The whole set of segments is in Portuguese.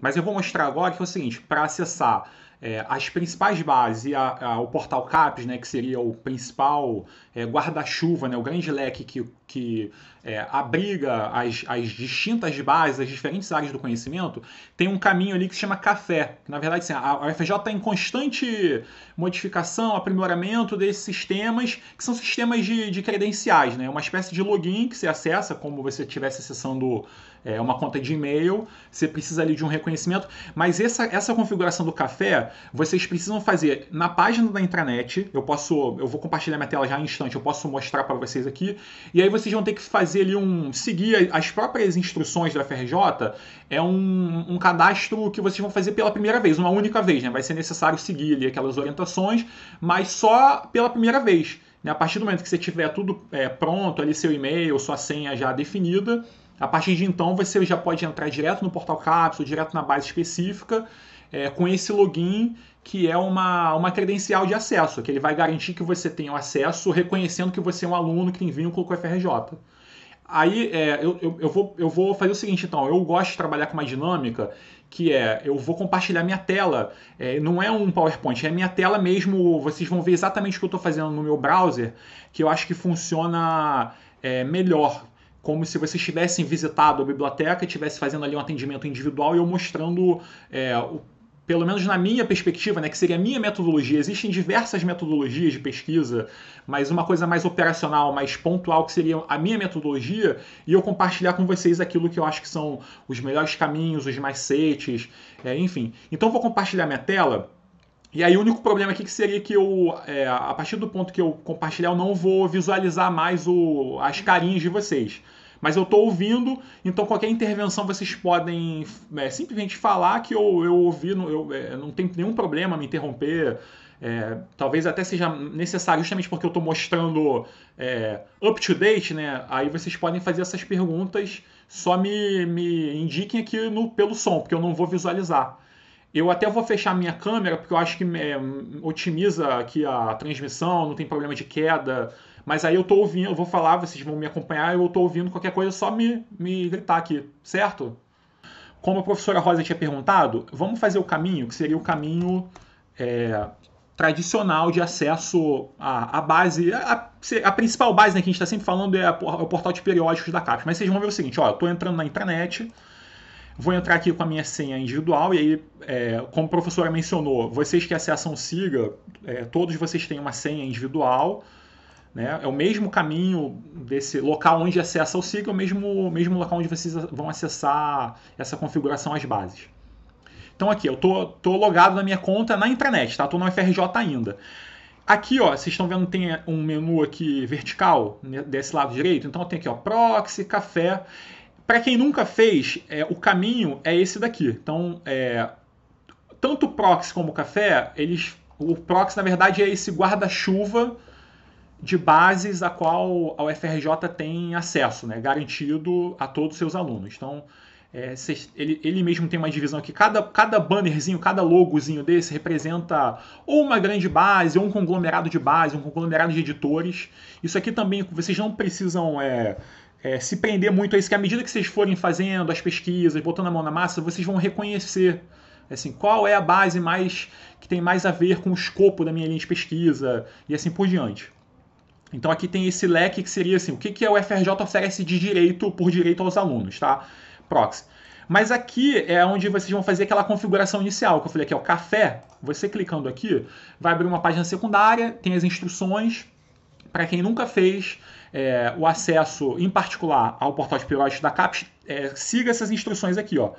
Mas eu vou mostrar agora que é o seguinte, para acessar é, as principais bases e a, a, o portal CAPES, né, que seria o principal é, guarda-chuva, né, o grande leque que, que é, abriga as, as distintas bases, as diferentes áreas do conhecimento, tem um caminho ali que se chama café. Que, na verdade, assim, a, a UFJ está em constante modificação, aprimoramento desses sistemas, que são sistemas de, de credenciais, né, uma espécie de login que você acessa, como você estivesse acessando é, uma conta de e-mail, você precisa ali de um reconhecimento, mas essa, essa configuração do café vocês precisam fazer na página da intranet, eu posso, eu vou compartilhar minha tela já em instante, eu posso mostrar para vocês aqui, e aí vocês vão ter que fazer ali um, seguir as próprias instruções da FRJ, é um, um cadastro que vocês vão fazer pela primeira vez, uma única vez, né? Vai ser necessário seguir ali aquelas orientações, mas só pela primeira vez. Né? A partir do momento que você tiver tudo é, pronto, ali seu e-mail, sua senha já definida, a partir de então você já pode entrar direto no portal Cápsula, direto na base específica é, com esse login que é uma, uma credencial de acesso, que ele vai garantir que você tenha o acesso, reconhecendo que você é um aluno que tem vínculo com o FRJ. Aí é, eu, eu, eu, vou, eu vou fazer o seguinte, então, eu gosto de trabalhar com uma dinâmica que é eu vou compartilhar minha tela. É, não é um PowerPoint, é minha tela mesmo. Vocês vão ver exatamente o que eu estou fazendo no meu browser, que eu acho que funciona é, melhor. Como se vocês tivessem visitado a biblioteca, estivesse fazendo ali um atendimento individual e eu mostrando é, o pelo menos na minha perspectiva, né, que seria a minha metodologia, existem diversas metodologias de pesquisa, mas uma coisa mais operacional, mais pontual, que seria a minha metodologia, e eu compartilhar com vocês aquilo que eu acho que são os melhores caminhos, os macetes, é, enfim. Então vou compartilhar minha tela. E aí o único problema aqui que seria que eu, é, a partir do ponto que eu compartilhar, eu não vou visualizar mais o, as carinhas de vocês mas eu estou ouvindo, então qualquer intervenção vocês podem é, simplesmente falar que eu, eu ouvi, eu, é, não tem nenhum problema me interromper. É, talvez até seja necessário, justamente porque eu estou mostrando é, up to date, né? Aí vocês podem fazer essas perguntas, só me, me indiquem aqui no, pelo som, porque eu não vou visualizar. Eu até vou fechar minha câmera, porque eu acho que é, otimiza aqui a transmissão, não tem problema de queda. Mas aí eu tô ouvindo, eu vou falar, vocês vão me acompanhar, eu tô ouvindo qualquer coisa, só me, me gritar aqui, certo? Como a professora Rosa tinha perguntado, vamos fazer o caminho, que seria o caminho é, tradicional de acesso à, à base, a, a, principal base né, que a gente está sempre falando é, a, o portal de periódicos da CAPES. Mas vocês vão ver o seguinte, ó, eu estou entrando na intranet, vou entrar aqui com a minha senha individual e aí, é, como a professora mencionou, vocês que acessam o SIGA, é, todos vocês têm uma senha individual, né? É o mesmo caminho desse local onde acessa o SIG, é o mesmo, mesmo local onde vocês vão acessar essa configuração às bases. Então aqui, eu tô, tô logado na minha conta na intranet, tá? Tô no FRJ ainda. Aqui, ó, vocês estão vendo tem um menu aqui vertical né, desse lado direito. Então tem aqui, ó, proxy, café. Para quem nunca fez, é, o caminho é esse daqui. Então, é, tanto o proxy como o café, eles, o proxy na verdade é esse guarda-chuva de bases a qual a UFRJ tem acesso, né, garantido a todos os seus alunos. Então, é, ele, ele mesmo tem uma divisão aqui. Cada, cada bannerzinho, cada logozinho desse representa ou uma grande base, ou um conglomerado de base, um conglomerado de editores. Isso aqui também, vocês não precisam é, é, se prender muito a isso, que à medida que vocês forem fazendo as pesquisas, botando a mão na massa, vocês vão reconhecer assim qual é a base mais que tem mais a ver com o escopo da minha linha de pesquisa e assim por diante. Então aqui tem esse leque que seria assim, o que, que a é UFRJ oferece de direito por direito aos alunos, tá? Proxy. Mas aqui é onde vocês vão fazer aquela configuração inicial, que eu falei aqui, o café. Você clicando aqui, vai abrir uma página secundária, tem as instruções. Para quem nunca fez é, o acesso, em particular, ao portal de pilotes da CAPES, é, siga essas instruções aqui, ó.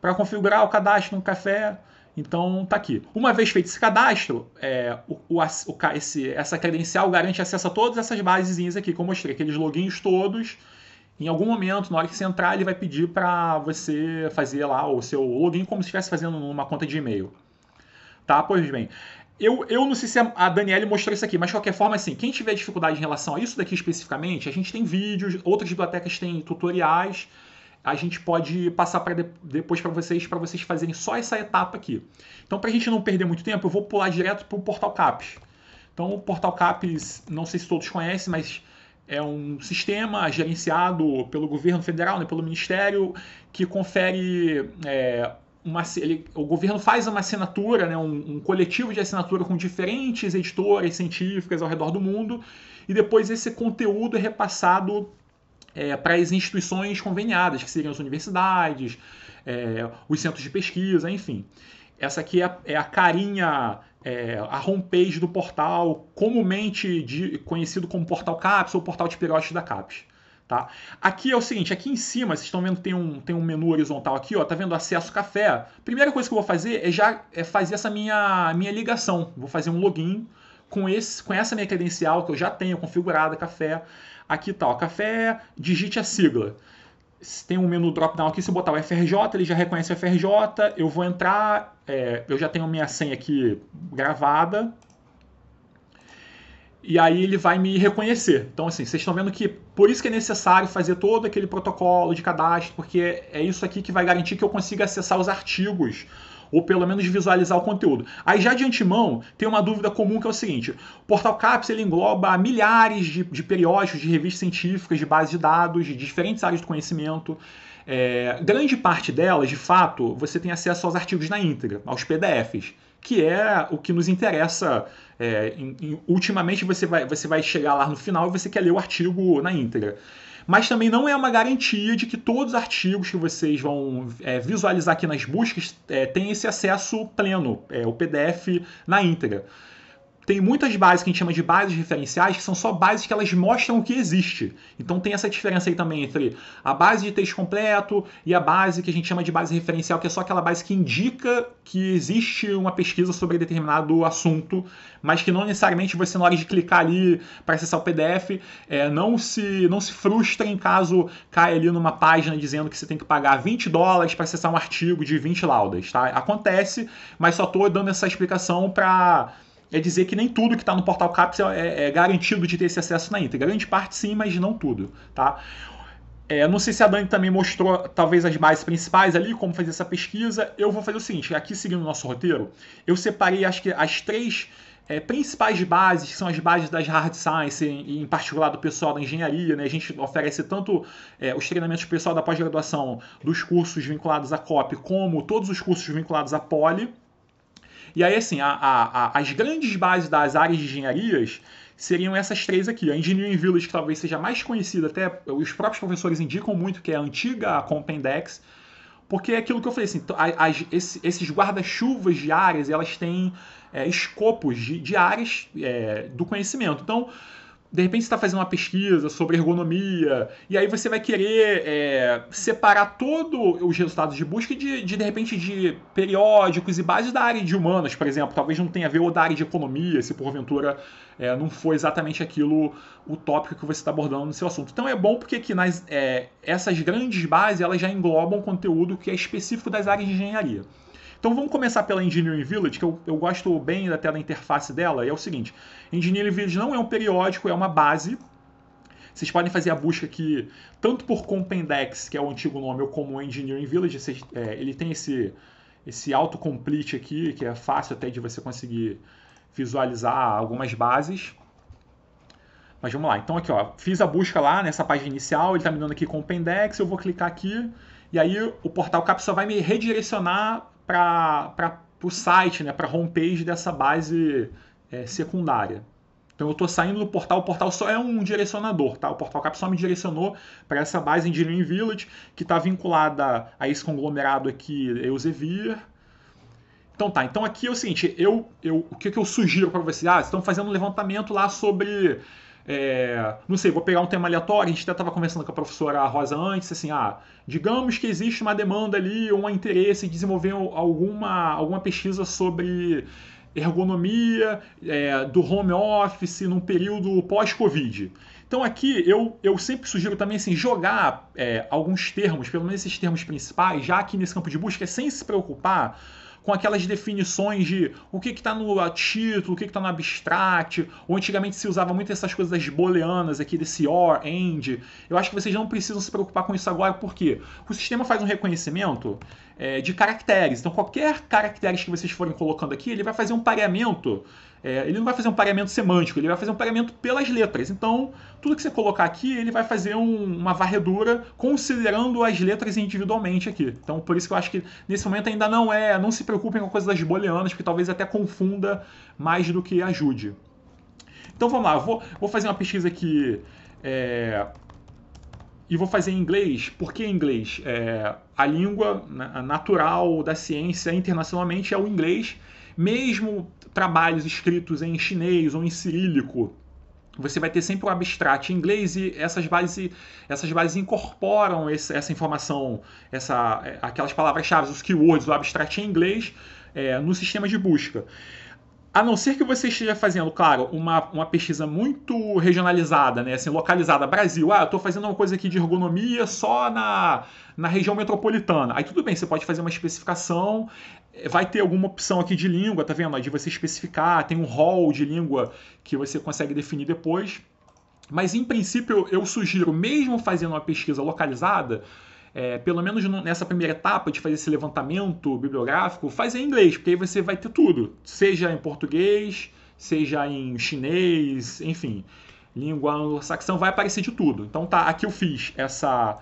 Para configurar o cadastro no café, então tá aqui. Uma vez feito esse cadastro, é, o, o, o, esse, essa credencial garante acesso a todas essas basezinhas aqui que eu mostrei, aqueles logins todos. Em algum momento, na hora que você entrar, ele vai pedir para você fazer lá o seu login como se estivesse fazendo numa conta de e-mail. Tá? Pois bem. Eu, eu não sei se a Daniele mostrou isso aqui, mas de qualquer forma, assim, quem tiver dificuldade em relação a isso daqui especificamente, a gente tem vídeos, outras bibliotecas têm tutoriais a gente pode passar para de, depois para vocês, para vocês fazerem só essa etapa aqui. Então, para a gente não perder muito tempo, eu vou pular direto para o Portal CAPES. Então, o Portal CAPES, não sei se todos conhecem, mas é um sistema gerenciado pelo governo federal, né, pelo ministério, que confere é, uma, ele, o governo faz uma assinatura, né, um, um, coletivo de assinatura com diferentes editoras científicas ao redor do mundo, e depois esse conteúdo é repassado é, para as instituições conveniadas, que seriam as universidades, é, os centros de pesquisa, enfim. Essa aqui é a, é a carinha, é, a homepage do portal, comumente de, conhecido como portal CAPES ou portal de pirotes da CAPES, Tá? Aqui é o seguinte, aqui em cima, vocês estão vendo tem um, tem um menu horizontal aqui, ó, tá vendo acesso café? Primeira coisa que eu vou fazer é já é fazer essa minha, minha ligação. Vou fazer um login com, esse, com essa minha credencial que eu já tenho configurada, café aqui tal, tá, o café, digite a sigla. Tem um menu drop-down aqui, se botar o FRJ, ele já reconhece o FRJ, eu vou entrar, é, eu já tenho minha senha aqui gravada, e aí ele vai me reconhecer. Então, assim, vocês estão vendo que por isso que é necessário fazer todo aquele protocolo de cadastro, porque é isso aqui que vai garantir que eu consiga acessar os artigos ou pelo menos visualizar o conteúdo. Aí já de antemão, tem uma dúvida comum que é o seguinte: o Portal Caps ele engloba milhares de, de periódicos, de revistas científicas, de bases de dados, de diferentes áreas do conhecimento. É, grande parte delas, de fato, você tem acesso aos artigos na íntegra, aos PDFs, que é o que nos interessa. É, em, em, ultimamente você vai, você vai chegar lá no final e você quer ler o artigo na íntegra mas também não é uma garantia de que todos os artigos que vocês vão é, visualizar aqui nas buscas é, têm esse acesso pleno, é, o PDF na íntegra. Tem muitas bases que a gente chama de bases referenciais, que são só bases que elas mostram o que existe. Então tem essa diferença aí também entre a base de texto completo e a base que a gente chama de base referencial, que é só aquela base que indica que existe uma pesquisa sobre determinado assunto, mas que não necessariamente você, na hora de clicar ali para acessar o PDF, é, não, se, não se frustra em caso caia ali numa página dizendo que você tem que pagar 20 dólares para acessar um artigo de 20 laudas. Tá? Acontece, mas só estou dando essa explicação para é dizer que nem tudo que está no portal CAPES é, é, garantido de ter esse acesso na íntegra. Grande parte sim, mas não tudo, tá? É, não sei se a Dani também mostrou talvez as bases principais ali, como fazer essa pesquisa. Eu vou fazer o seguinte, aqui seguindo o nosso roteiro, eu separei acho que as três é, principais bases, que são as bases das hard science, em, em particular do pessoal da engenharia, né? a gente oferece tanto é, os treinamentos pessoal da pós-graduação dos cursos vinculados à COP, como todos os cursos vinculados à POLI. E aí, assim, a, a, a, as grandes bases das áreas de engenharias seriam essas três aqui. A Engineering Village, que talvez seja mais conhecida, até os próprios professores indicam muito, que é a antiga Compendex, porque é aquilo que eu falei, assim, esses guarda-chuvas de áreas, elas têm é, escopos de, de áreas é, do conhecimento. Então, de repente você está fazendo uma pesquisa sobre ergonomia, e aí você vai querer é, separar todos os resultados de busca de, de, de, repente, de periódicos e bases da área de humanas, por exemplo. Talvez não tenha a ver ou da área de economia, se porventura é, não for exatamente aquilo o tópico que você está abordando no seu assunto. Então é bom porque que nas, é, essas grandes bases elas já englobam conteúdo que é específico das áreas de engenharia. Então vamos começar pela Engineering Village, que eu, eu gosto bem até da interface dela, e é o seguinte: Engineering Village não é um periódico, é uma base. Vocês podem fazer a busca aqui, tanto por Compendex, que é o antigo nome, ou como Engineering Village. Vocês, é, ele tem esse, esse autocomplete aqui, que é fácil até de você conseguir visualizar algumas bases. Mas vamos lá. Então aqui, ó, fiz a busca lá nessa página inicial, ele está me dando aqui Compendex, eu vou clicar aqui, e aí o portal CAP só vai me redirecionar para o site, né, para a homepage dessa base é, secundária. Então eu estou saindo do portal, o portal só é um direcionador, tá? O portal cap só me direcionou para essa base em Engineering Village, que está vinculada a esse conglomerado aqui, eusevier Então tá, então aqui é o seguinte, eu, eu, o que, que eu sugiro para vocês? Ah, vocês estão fazendo um levantamento lá sobre é, não sei, vou pegar um tema aleatório, a gente até estava conversando com a professora Rosa antes, assim, ah, digamos que existe uma demanda ali, ou um interesse em desenvolver alguma, alguma pesquisa sobre ergonomia é, do home office num período pós-Covid. Então aqui eu, eu sempre sugiro também assim, jogar é, alguns termos, pelo menos esses termos principais, já aqui nesse campo de busca, sem se preocupar com aquelas definições de o que está no título, o que está no abstract, ou antigamente se usava muito essas coisas das booleanas aqui, desse OR, AND. Eu acho que vocês não precisam se preocupar com isso agora, porque o sistema faz um reconhecimento é, de caracteres. Então, qualquer caracteres que vocês forem colocando aqui, ele vai fazer um pareamento é, ele não vai fazer um pareamento semântico, ele vai fazer um pareamento pelas letras. Então, tudo que você colocar aqui, ele vai fazer um, uma varredura considerando as letras individualmente aqui. Então, por isso que eu acho que nesse momento ainda não é. Não se preocupem com a coisa das booleanas, porque talvez até confunda mais do que ajude. Então vamos lá, vou, vou fazer uma pesquisa aqui. É, e vou fazer em inglês, porque em inglês? É, a língua né, natural da ciência internacionalmente é o inglês. Mesmo trabalhos escritos em chinês ou em cirílico, você vai ter sempre o um abstrato em inglês e essas bases, essas bases incorporam esse, essa informação, essa, é, aquelas palavras-chave, os keywords, o abstrato em inglês é, no sistema de busca. A não ser que você esteja fazendo, claro, uma, uma pesquisa muito regionalizada, né? Assim, localizada, Brasil, ah, eu estou fazendo uma coisa aqui de ergonomia só na, na região metropolitana. Aí tudo bem, você pode fazer uma especificação vai ter alguma opção aqui de língua, tá vendo? De você especificar, tem um hall de língua que você consegue definir depois. Mas em princípio eu sugiro, mesmo fazendo uma pesquisa localizada, é, pelo menos nessa primeira etapa de fazer esse levantamento bibliográfico, faz em inglês, porque aí você vai ter tudo, seja em português, seja em chinês, enfim, língua anglo-saxão, vai aparecer de tudo. Então tá, aqui eu fiz essa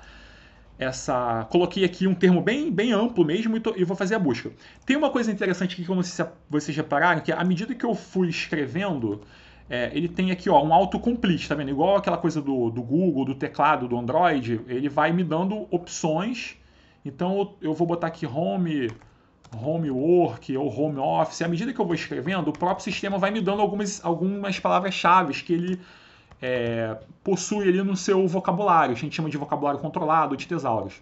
essa coloquei aqui um termo bem, bem amplo mesmo e, tô, e vou fazer a busca. Tem uma coisa interessante aqui que eu não sei se vocês repararam, que à medida que eu fui escrevendo, é, ele tem aqui ó, um autocomplete, tá vendo? Igual aquela coisa do, do Google, do teclado, do Android, ele vai me dando opções. Então eu vou botar aqui home, home work ou home office. À medida que eu vou escrevendo, o próprio sistema vai me dando algumas, algumas palavras-chave que ele é, possui ali no seu vocabulário, a gente chama de vocabulário controlado, de tesauros.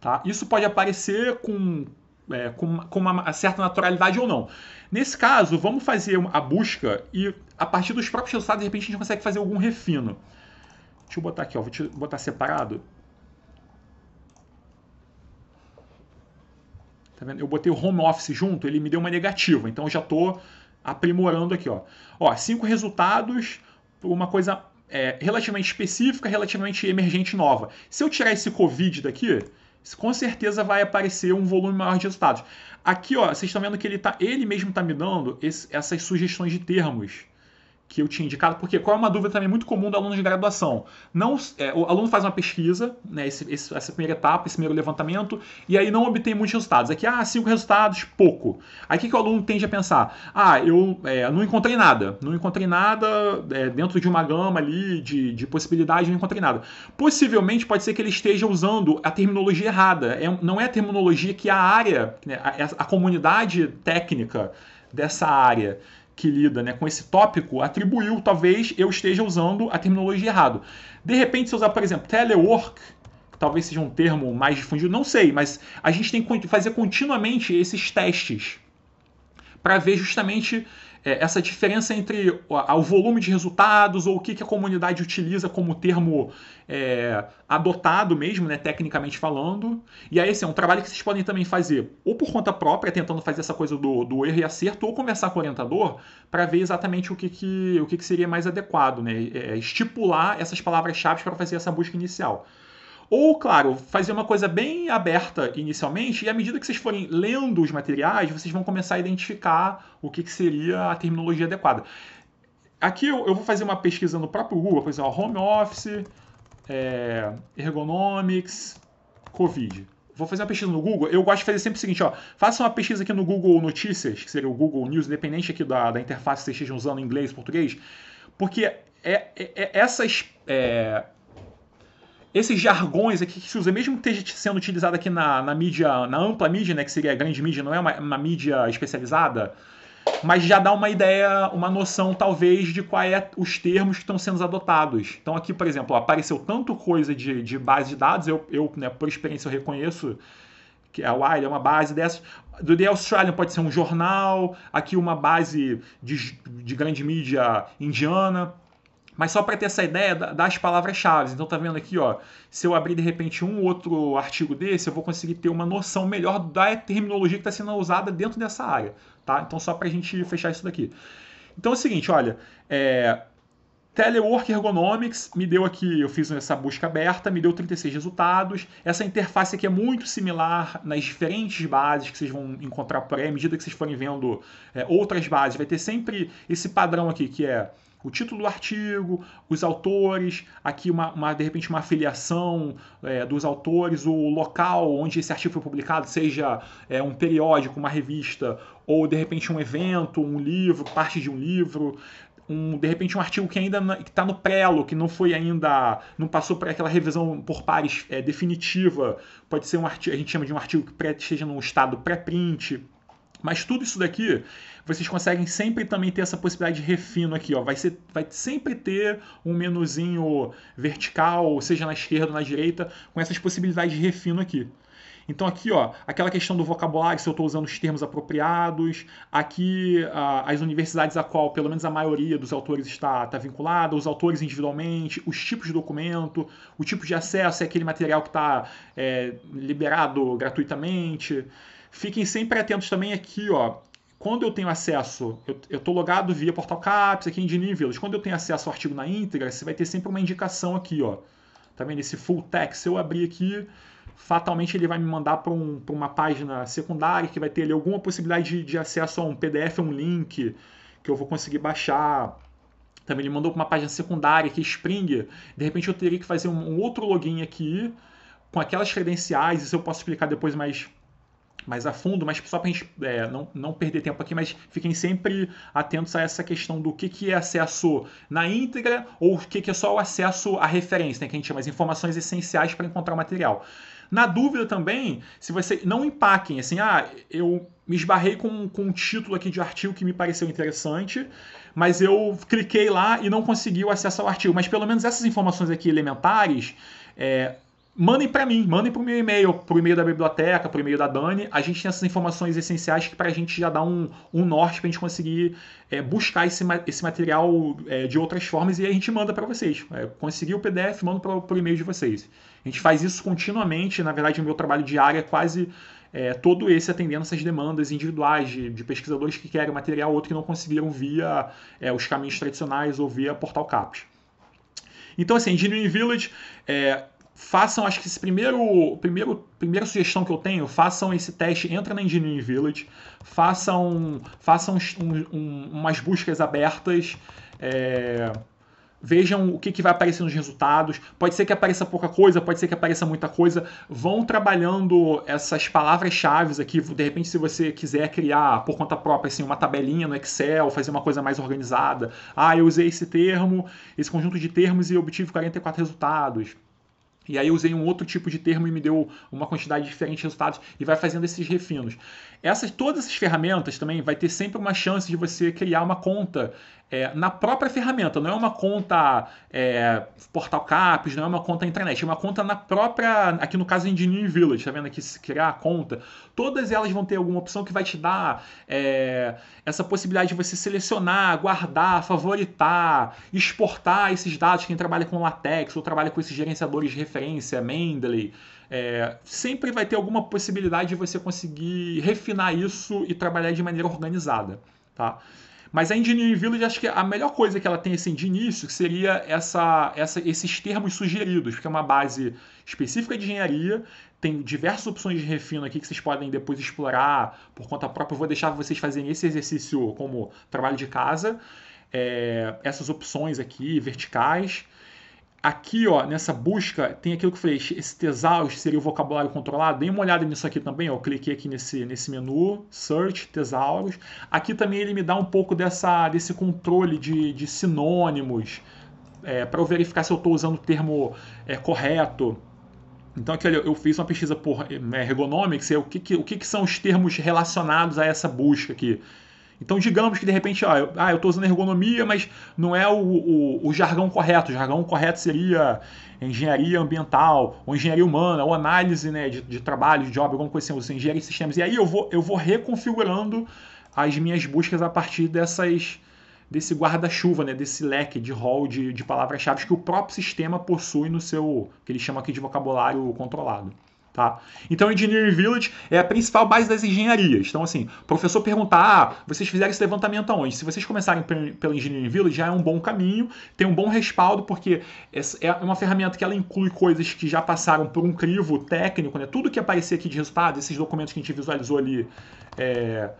Tá? Isso pode aparecer com, é, com, com, uma certa naturalidade ou não. Nesse caso, vamos fazer a busca e a partir dos próprios resultados, de repente, a gente consegue fazer algum refino. Deixa eu botar aqui, ó, vou botar separado. Tá vendo? Eu botei o home office junto, ele me deu uma negativa, então eu já estou aprimorando aqui. Ó. Ó, cinco resultados uma coisa é, relativamente específica, relativamente emergente nova. Se eu tirar esse Covid daqui, com certeza vai aparecer um volume maior de resultados. Aqui, ó, vocês estão vendo que ele, tá, ele mesmo está me dando esse, essas sugestões de termos que eu tinha indicado, porque qual é uma dúvida também muito comum do aluno de graduação? Não, é, o aluno faz uma pesquisa, né, esse, esse, essa primeira etapa, esse primeiro levantamento, e aí não obtém muitos resultados. Aqui, ah, cinco resultados, pouco. Aí o que, que o aluno tende a pensar? Ah, eu é, não encontrei nada, não encontrei nada é, dentro de uma gama ali de, de possibilidade, não encontrei nada. Possivelmente pode ser que ele esteja usando a terminologia errada. É não é a terminologia que a área, né, a, a comunidade técnica dessa área que lida né, com esse tópico atribuiu, talvez eu esteja usando a terminologia errado. De repente, se eu usar, por exemplo, telework, talvez seja um termo mais difundido, não sei, mas a gente tem que fazer continuamente esses testes para ver justamente é, essa diferença entre o volume de resultados ou o que, que a comunidade utiliza como termo é, adotado mesmo, né, tecnicamente falando. E aí, assim, é um trabalho que vocês podem também fazer ou por conta própria, tentando fazer essa coisa do, do erro e acerto, ou conversar com o orientador para ver exatamente o que, que, o que, que seria mais adequado, né? É, estipular essas palavras-chave para fazer essa busca inicial. Ou, claro, fazer uma coisa bem aberta inicialmente, e à medida que vocês forem lendo os materiais, vocês vão começar a identificar o que, que seria a terminologia adequada. Aqui eu, eu, vou fazer uma pesquisa no próprio Google, por exemplo, home office, é, ergonomics, covid. Vou fazer uma pesquisa no Google. Eu gosto de fazer sempre o seguinte, ó. Faça uma pesquisa aqui no Google Notícias, que seria o Google News, independente aqui da, da interface que vocês estejam usando, inglês, português. Porque é, é, é essas é, esses jargões aqui que se usa, mesmo que esteja sendo utilizado aqui na, na mídia, na ampla mídia, né, que seria a grande mídia, não é uma, uma mídia especializada, mas já dá uma ideia, uma noção talvez de quais é os termos que estão sendo adotados. Então aqui, por exemplo, apareceu tanto coisa de, de base de dados, eu, eu né, por experiência eu reconheço que a Wild é uma base dessas. Do The Australian pode ser um jornal, aqui uma base de, de grande mídia indiana. Mas só para ter essa ideia das palavras-chave. Então tá vendo aqui, ó, se eu abrir de repente um outro artigo desse, eu vou conseguir ter uma noção melhor da terminologia que está sendo usada dentro dessa área, tá? Então só para a gente fechar isso daqui. Então é o seguinte, olha, é, Telework Ergonomics me deu aqui, eu fiz essa busca aberta, me deu 36 resultados. Essa interface aqui é muito similar nas diferentes bases que vocês vão encontrar por aí. À medida que vocês forem vendo é, outras bases, vai ter sempre esse padrão aqui que é o título do artigo, os autores, aqui uma, uma de repente uma afiliação é, dos autores, o local onde esse artigo foi publicado, seja é, um periódico, uma revista, ou de repente um evento, um livro, parte de um livro, um, de repente um artigo que ainda está no prelo, que não foi ainda, não passou por aquela revisão por pares é, definitiva, pode ser um artigo, a gente chama de um artigo que pré, esteja no estado pré-print, mas tudo isso daqui, vocês conseguem sempre também ter essa possibilidade de refino aqui, ó. Vai, ser, vai sempre ter um menuzinho vertical, seja na esquerda ou na direita, com essas possibilidades de refino aqui. Então aqui, ó, aquela questão do vocabulário, se eu estou usando os termos apropriados, aqui as universidades a qual, pelo menos a maioria dos autores está, está vinculada, os autores individualmente, os tipos de documento, o tipo de acesso, é aquele material que está é, liberado gratuitamente. Fiquem sempre atentos também aqui, ó. Quando eu tenho acesso, eu estou logado via Portal Caps, aqui em Dinívelos. Quando eu tenho acesso ao artigo na íntegra, você vai ter sempre uma indicação aqui, ó. Tá vendo? Esse full text, se eu abrir aqui, fatalmente ele vai me mandar para um, uma página secundária que vai ter ali alguma possibilidade de, de acesso a um PDF, um link que eu vou conseguir baixar. Também tá ele mandou para uma página secundária que é Spring. De repente eu teria que fazer um, um outro login aqui com aquelas credenciais, isso eu posso explicar depois mais mais a fundo, mas só para a gente é, não, não perder tempo aqui, mas fiquem sempre atentos a essa questão do que, que é acesso na íntegra ou o que, que é só o acesso à referência, né, que a gente chama as informações essenciais para encontrar o material. Na dúvida também, se você não empaquem, assim, ah, eu me esbarrei com, com um título aqui de artigo que me pareceu interessante, mas eu cliquei lá e não consegui o acesso ao artigo. Mas pelo menos essas informações aqui elementares, é, mandem para mim, mandem para o meu e-mail, para o e-mail da biblioteca, para o e-mail da Dani. A gente tem essas informações essenciais que para a gente já dá um, um norte para a gente conseguir é, buscar esse, esse material é, de outras formas e a gente manda para vocês. É, consegui o PDF, mando para o e-mail de vocês. A gente faz isso continuamente, na verdade, o meu trabalho diário é quase é, todo esse atendendo essas demandas individuais de, de pesquisadores que querem material, outro que não conseguiram via é, os caminhos tradicionais ou via Portal CAPES. Então, assim, Engineering Village, é, façam, acho que esse primeiro, primeiro, primeira sugestão que eu tenho, façam esse teste, entra na Engineering Village, façam, façam um, um, umas buscas abertas, é, vejam o que, que vai aparecer nos resultados, pode ser que apareça pouca coisa, pode ser que apareça muita coisa, vão trabalhando essas palavras-chave aqui, de repente se você quiser criar por conta própria assim, uma tabelinha no Excel, fazer uma coisa mais organizada, ah, eu usei esse termo, esse conjunto de termos e obtive 44 resultados, e aí usei um outro tipo de termo e me deu uma quantidade diferente de resultados e vai fazendo esses refinos. Essas, todas essas ferramentas também vai ter sempre uma chance de você criar uma conta é, na própria ferramenta, não é uma conta é, Portal Caps, não é uma conta intranet, é uma conta na própria, aqui no caso em Engineering Village, tá vendo aqui, se criar a conta, todas elas vão ter alguma opção que vai te dar é, essa possibilidade de você selecionar, guardar, favoritar, exportar esses dados, quem trabalha com Latex ou trabalha com esses gerenciadores de referência, Mendeley, é, sempre vai ter alguma possibilidade de você conseguir refinar isso e trabalhar de maneira organizada, tá? Mas a Engineering Village, acho que a melhor coisa que ela tem assim, de início seria essa, essa, esses termos sugeridos, porque é uma base específica de engenharia, tem diversas opções de refino aqui que vocês podem depois explorar por conta própria. Eu vou deixar vocês fazerem esse exercício como trabalho de casa. É, essas opções aqui verticais. Aqui, ó, nessa busca, tem aquilo que eu falei, esse tesaurus seria o vocabulário controlado. Dê uma olhada nisso aqui também, ó. Eu cliquei aqui nesse, nesse menu, search, tesauros. Aqui também ele me dá um pouco dessa, desse controle de, de sinônimos, é, para eu verificar se eu estou usando o termo é, correto. Então aqui eu fiz uma pesquisa por é, ergonomics, é, o, que, que o que, que, são os termos relacionados a essa busca aqui. Então, digamos que de repente, ah, eu, ah, eu estou usando ergonomia, mas não é o, o, o, jargão correto. O jargão correto seria engenharia ambiental, ou engenharia humana, ou análise né, de, de trabalho, de job, alguma coisa assim, ou seja, engenharia de sistemas. E aí eu vou, eu vou reconfigurando as minhas buscas a partir dessas desse guarda-chuva, né, desse leque de rol de, de palavras-chave que o próprio sistema possui no seu, que ele chama aqui de vocabulário controlado. Tá? Então, Engineering Village é a principal base das engenharias. Então, assim, o professor perguntar, ah, vocês fizeram esse levantamento aonde? Se vocês começarem pelo Engineering Village, já é um bom caminho, tem um bom respaldo, porque é uma ferramenta que ela inclui coisas que já passaram por um crivo técnico, né? Tudo que aparecer aqui de resultado, esses documentos que a gente visualizou ali, é,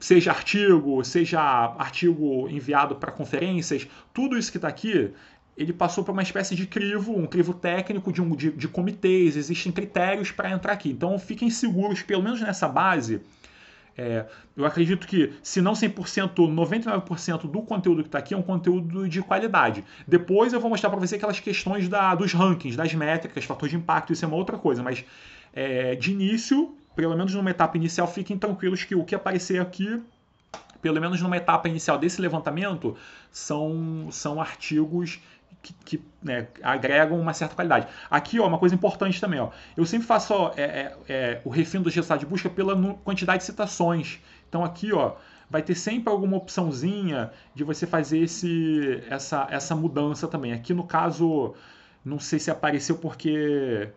seja artigo, seja artigo enviado para conferências, tudo isso que está aqui ele passou por uma espécie de crivo, um crivo técnico de, um, de, de comitês, existem critérios para entrar aqui. Então fiquem seguros, pelo menos nessa base. É, eu acredito que, se não 100%, 99% do conteúdo que está aqui é um conteúdo de qualidade. Depois eu vou mostrar para você aquelas questões da, dos rankings, das métricas, fator de impacto, isso é uma outra coisa, mas é, de início, pelo menos numa etapa inicial, fiquem tranquilos que o que aparecer aqui pelo menos numa etapa inicial desse levantamento, são, são artigos que, que né, agregam uma certa qualidade. Aqui, ó, uma coisa importante também, ó. Eu sempre faço ó, é, é, é o refino do resultado de busca pela quantidade de citações. Então aqui, ó, vai ter sempre alguma opçãozinha de você fazer esse, essa, essa mudança também. Aqui no caso, não sei se apareceu porque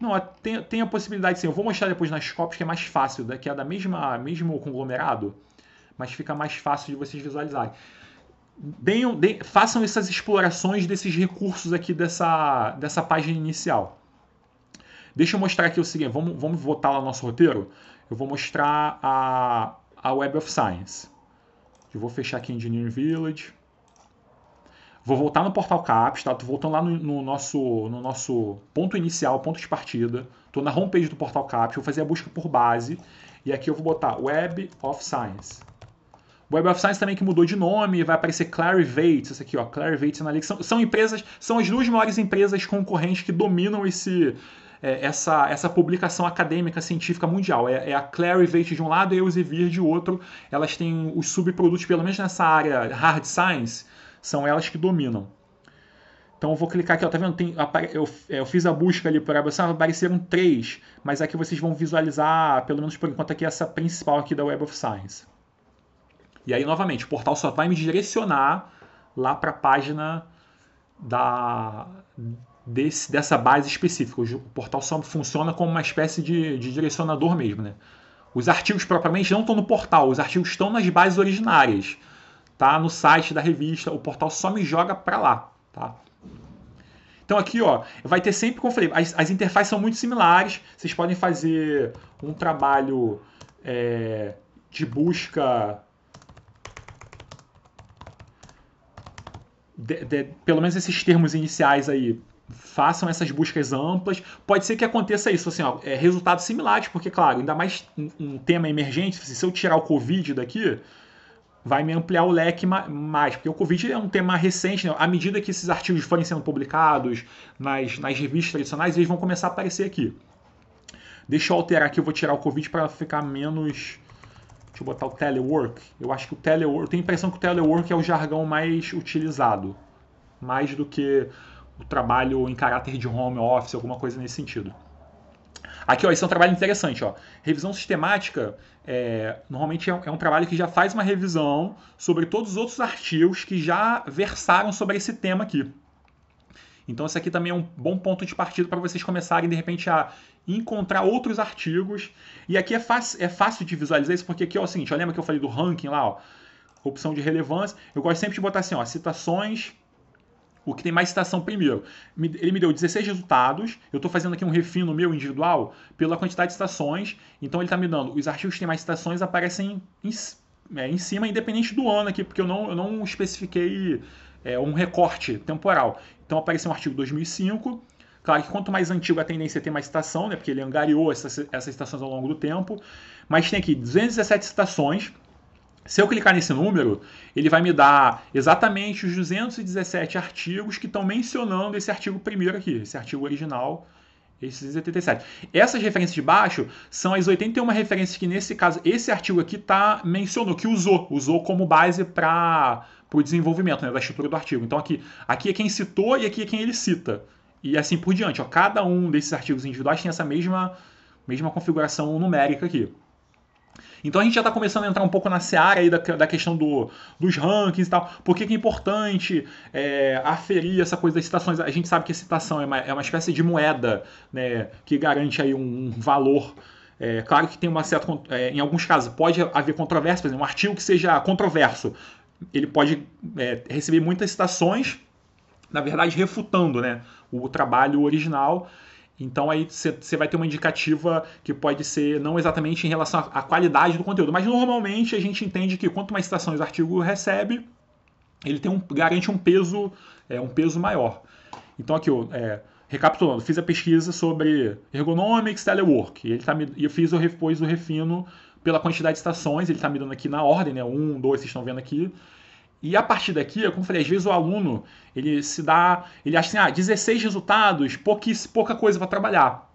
não, tem, tem a possibilidade sim. Eu vou mostrar depois nas copies que é mais fácil, que é da mesma mesmo conglomerado, mas fica mais fácil de vocês visualizarem deem, deem, façam essas explorações desses recursos aqui dessa, dessa página inicial. Deixa eu mostrar aqui o seguinte, vamos, vamos voltar lá no nosso roteiro? Eu vou mostrar a, a Web of Science. Eu vou fechar aqui Engineering Village. Vou voltar no portal CAPS, tá? Tô voltando lá no, no, nosso, no nosso ponto inicial, ponto de partida. Tô na homepage do portal CAPS, vou fazer a busca por base. E aqui eu vou botar Web of Science. Web of Science também que mudou de nome, vai aparecer Clarivate, essa aqui, ó, Clarivate Analytics. São, são empresas, são as duas maiores empresas concorrentes que dominam esse é, essa, essa publicação acadêmica científica mundial. É, é a Clarivate de um lado e a Elsevier de outro. Elas têm os subprodutos, pelo menos nessa área hard science, são elas que dominam. Então eu vou clicar aqui, ó, tá vendo? Tem, eu, é, eu, fiz a busca ali por Web apareceram três, mas aqui é vocês vão visualizar, pelo menos por enquanto, aqui essa principal aqui da Web of Science. E aí, novamente, o portal só vai me direcionar lá para a página da, desse, dessa base específica. O portal só funciona como uma espécie de, de direcionador mesmo. Né? Os artigos propriamente não estão no portal, os artigos estão nas bases originárias. Tá? No site da revista, o portal só me joga para lá. Tá? Então aqui, ó, vai ter sempre, como eu falei, as, as interfaces são muito similares. Vocês podem fazer um trabalho é, de busca de, de, pelo menos esses termos iniciais aí, façam essas buscas amplas. Pode ser que aconteça isso, assim, ó, é, resultados similares, porque, claro, ainda mais um, um tema emergente, assim, se eu tirar o Covid daqui, vai me ampliar o leque mais, porque o Covid é um tema recente, né? à medida que esses artigos forem sendo publicados nas, nas revistas tradicionais, eles vão começar a aparecer aqui. Deixa eu alterar aqui, eu vou tirar o Covid para ficar menos Deixa eu botar o telework. Eu acho que o telework. Eu tenho a impressão que o telework é o jargão mais utilizado. Mais do que o trabalho em caráter de home office, alguma coisa nesse sentido. Aqui, ó, esse é um trabalho interessante, ó. Revisão sistemática é, normalmente é um, é um, trabalho que já faz uma revisão sobre todos os outros artigos que já versaram sobre esse tema aqui. Então, esse aqui também é um bom ponto de partida para vocês começarem, de repente, a encontrar outros artigos. E aqui é fácil, é fácil de visualizar isso, porque aqui é o seguinte, ó, lembra que eu falei do ranking lá, ó, opção de relevância? Eu gosto sempre de botar assim, ó, citações, o que tem mais citação primeiro. Ele me deu 16 resultados, eu estou fazendo aqui um refino meu individual pela quantidade de citações, então ele está me dando, os artigos que têm mais citações aparecem em, é, em cima, independente do ano aqui, porque eu não, eu não especifiquei é, um recorte temporal. Então apareceu um artigo 2005. Claro que quanto mais antigo a tendência é ter mais citação, né? Porque ele angariou essas, essas citações ao longo do tempo. Mas tem aqui 217 citações. Se eu clicar nesse número, ele vai me dar exatamente os 217 artigos que estão mencionando esse artigo primeiro aqui, esse artigo original, esses 87. Essas referências de baixo são as 81 referências que, nesse caso, esse artigo aqui tá, mencionou, que usou, usou como base para para o desenvolvimento né, da estrutura do artigo. Então aqui, aqui é quem citou e aqui é quem ele cita. E assim por diante. Ó, cada um desses artigos individuais tem essa mesma, mesma configuração numérica aqui. Então a gente já está começando a entrar um pouco na seara aí da, da questão do, dos rankings e tal. Por que, que é importante é, aferir essa coisa das citações? A gente sabe que a citação é uma, é uma espécie de moeda né, que garante aí um, um valor. É, claro que tem uma certa. É, em alguns casos pode haver controvérsia, por né, exemplo, um artigo que seja controverso ele pode é, receber muitas citações, na verdade refutando né, o trabalho original. Então aí você vai ter uma indicativa que pode ser não exatamente em relação à qualidade do conteúdo, mas normalmente a gente entende que quanto mais citações o artigo recebe, ele tem um, garante um peso, é, um peso maior. Então aqui, eu, é, recapitulando, fiz a pesquisa sobre ergonomics, telework, e, ele tá me, eu fiz eu depois o refino pela quantidade de estações, ele está me dando aqui na ordem, né? Um, dois, vocês estão vendo aqui. E a partir daqui, como eu falei, às vezes o aluno, ele se dá, ele acha assim, ah, 16 resultados, pouquis, pouca coisa para trabalhar.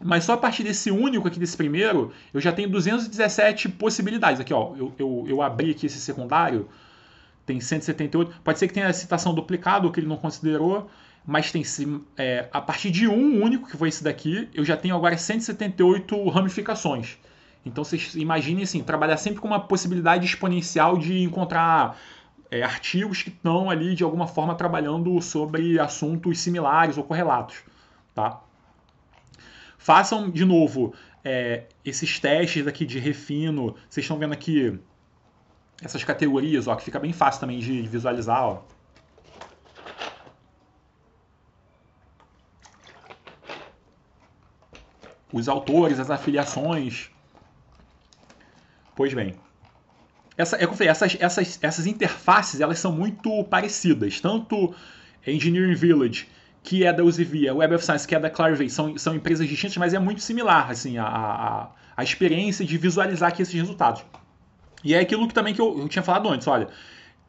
Mas só a partir desse único aqui, desse primeiro, eu já tenho 217 possibilidades. Aqui, ó, eu, eu, eu abri aqui esse secundário, tem 178. Pode ser que tenha a citação duplicada, que ele não considerou, mas tem é, a partir de um único, que foi esse daqui, eu já tenho agora 178 ramificações. Então vocês imaginem assim, trabalhar sempre com uma possibilidade exponencial de encontrar é, artigos que estão ali de alguma forma trabalhando sobre assuntos similares ou correlatos, tá? Façam de novo é, esses testes aqui de refino. Vocês estão vendo aqui essas categorias, ó, que fica bem fácil também de visualizar, ó. Os autores, as afiliações, Pois bem. Essa, é como eu falei, essas, essas, essas interfaces elas são muito parecidas. Tanto Engineering Village, que é da Usivia, é Web of Science, que é da Clarivate, são, são empresas distintas, mas é muito similar assim, a, a, a experiência de visualizar aqui esses resultados. E é aquilo que também que eu, eu tinha falado antes, olha,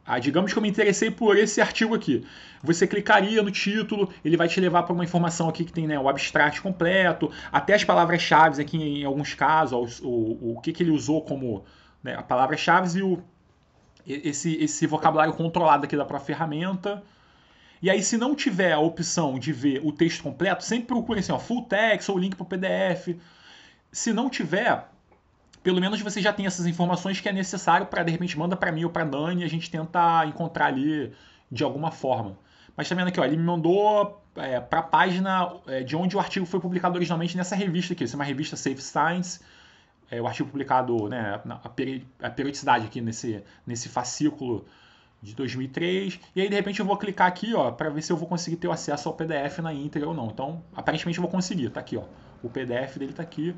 ah, digamos que eu me interessei por esse artigo aqui. Você clicaria no título, ele vai te levar para uma informação aqui que tem né, o abstract completo, até as palavras-chave aqui em alguns casos, o, o, o que, que ele usou como né, a palavra-chave e o, esse, esse vocabulário controlado aqui da própria ferramenta. E aí, se não tiver a opção de ver o texto completo, sempre procure assim, ó, full text ou link para o PDF. Se não tiver, pelo menos você já tem essas informações que é necessário para, de repente, manda para mim ou para Dani e a gente tenta encontrar ali de alguma forma. Mas tá vendo aqui, ó, ele me mandou é, para a página é, de onde o artigo foi publicado originalmente nessa revista aqui. Isso é uma revista Safe Science. É, o artigo publicado, né, a, peri a periodicidade aqui nesse, nesse fascículo de 2003. E aí, de repente, eu vou clicar aqui, ó, para ver se eu vou conseguir ter acesso ao PDF na íntegra ou não. Então, aparentemente, eu vou conseguir. Está aqui, ó. O PDF dele está aqui.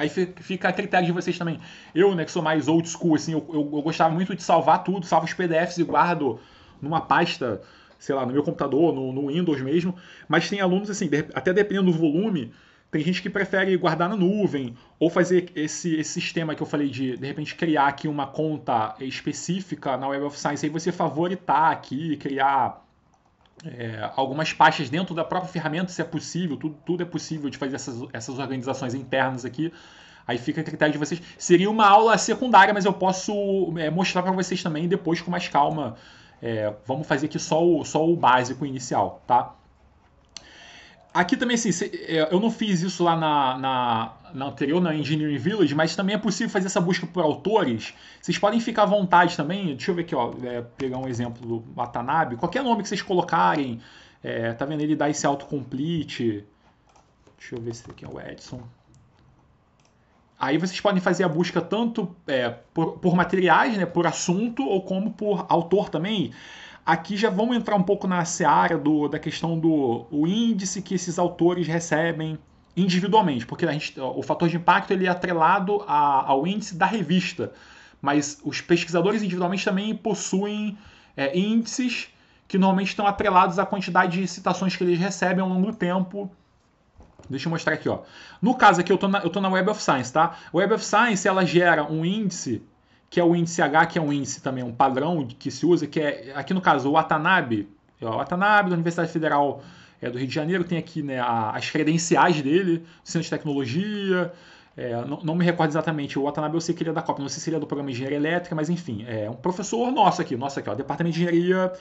Aí fica a critério de vocês também. Eu, né, que sou mais old school, assim, eu, eu, eu gostava muito de salvar tudo, salvo os PDFs e guardo numa pasta, sei lá, no meu computador, no, no Windows mesmo. Mas tem alunos, assim, até dependendo do volume, tem gente que prefere guardar na nuvem ou fazer esse, esse sistema que eu falei de, de repente, criar aqui uma conta específica na Web of Science. Aí você favoritar aqui, criar é, algumas pastas dentro da própria ferramenta, se é possível, tudo, tudo é possível de fazer essas, essas organizações internas aqui. Aí fica a critério de vocês. Seria uma aula secundária, mas eu posso é, mostrar para vocês também depois com mais calma. É, vamos fazer aqui só o, só o básico inicial, tá? Aqui também, assim, é, eu não fiz isso lá na, na, na, anterior, na Engineering Village, mas também é possível fazer essa busca por autores. Vocês podem ficar à vontade também. Deixa eu ver aqui, ó, é, pegar um exemplo do Watanabe. Qualquer nome que vocês colocarem, é, tá vendo? Ele dá esse autocomplete. Deixa eu ver se aqui é o Edson. Aí vocês podem fazer a busca tanto é, por, por materiais, né, por assunto, ou como por autor também. Aqui já vamos entrar um pouco na seara do, da questão do o índice que esses autores recebem individualmente, porque gente, o fator de impacto ele é atrelado a, ao índice da revista, mas os pesquisadores individualmente também possuem é, índices que normalmente estão atrelados à quantidade de citações que eles recebem ao longo do tempo. Deixa eu mostrar aqui, ó. No caso aqui, eu estou na, Web of Science, tá? Web of Science, ela gera um índice que é o índice H, que é um índice também, um padrão que se usa, que é, aqui no caso, o Watanabe, é o Atanabe da Universidade Federal é, do Rio de Janeiro, tem aqui né, as credenciais dele, Centro de Tecnologia, é, não, não, me recordo exatamente, o Watanabe eu sei que ele é da COP, não sei se ele é do programa de Engenharia Elétrica, mas enfim, é um professor nosso aqui, nosso aqui, ó, Departamento de Engenharia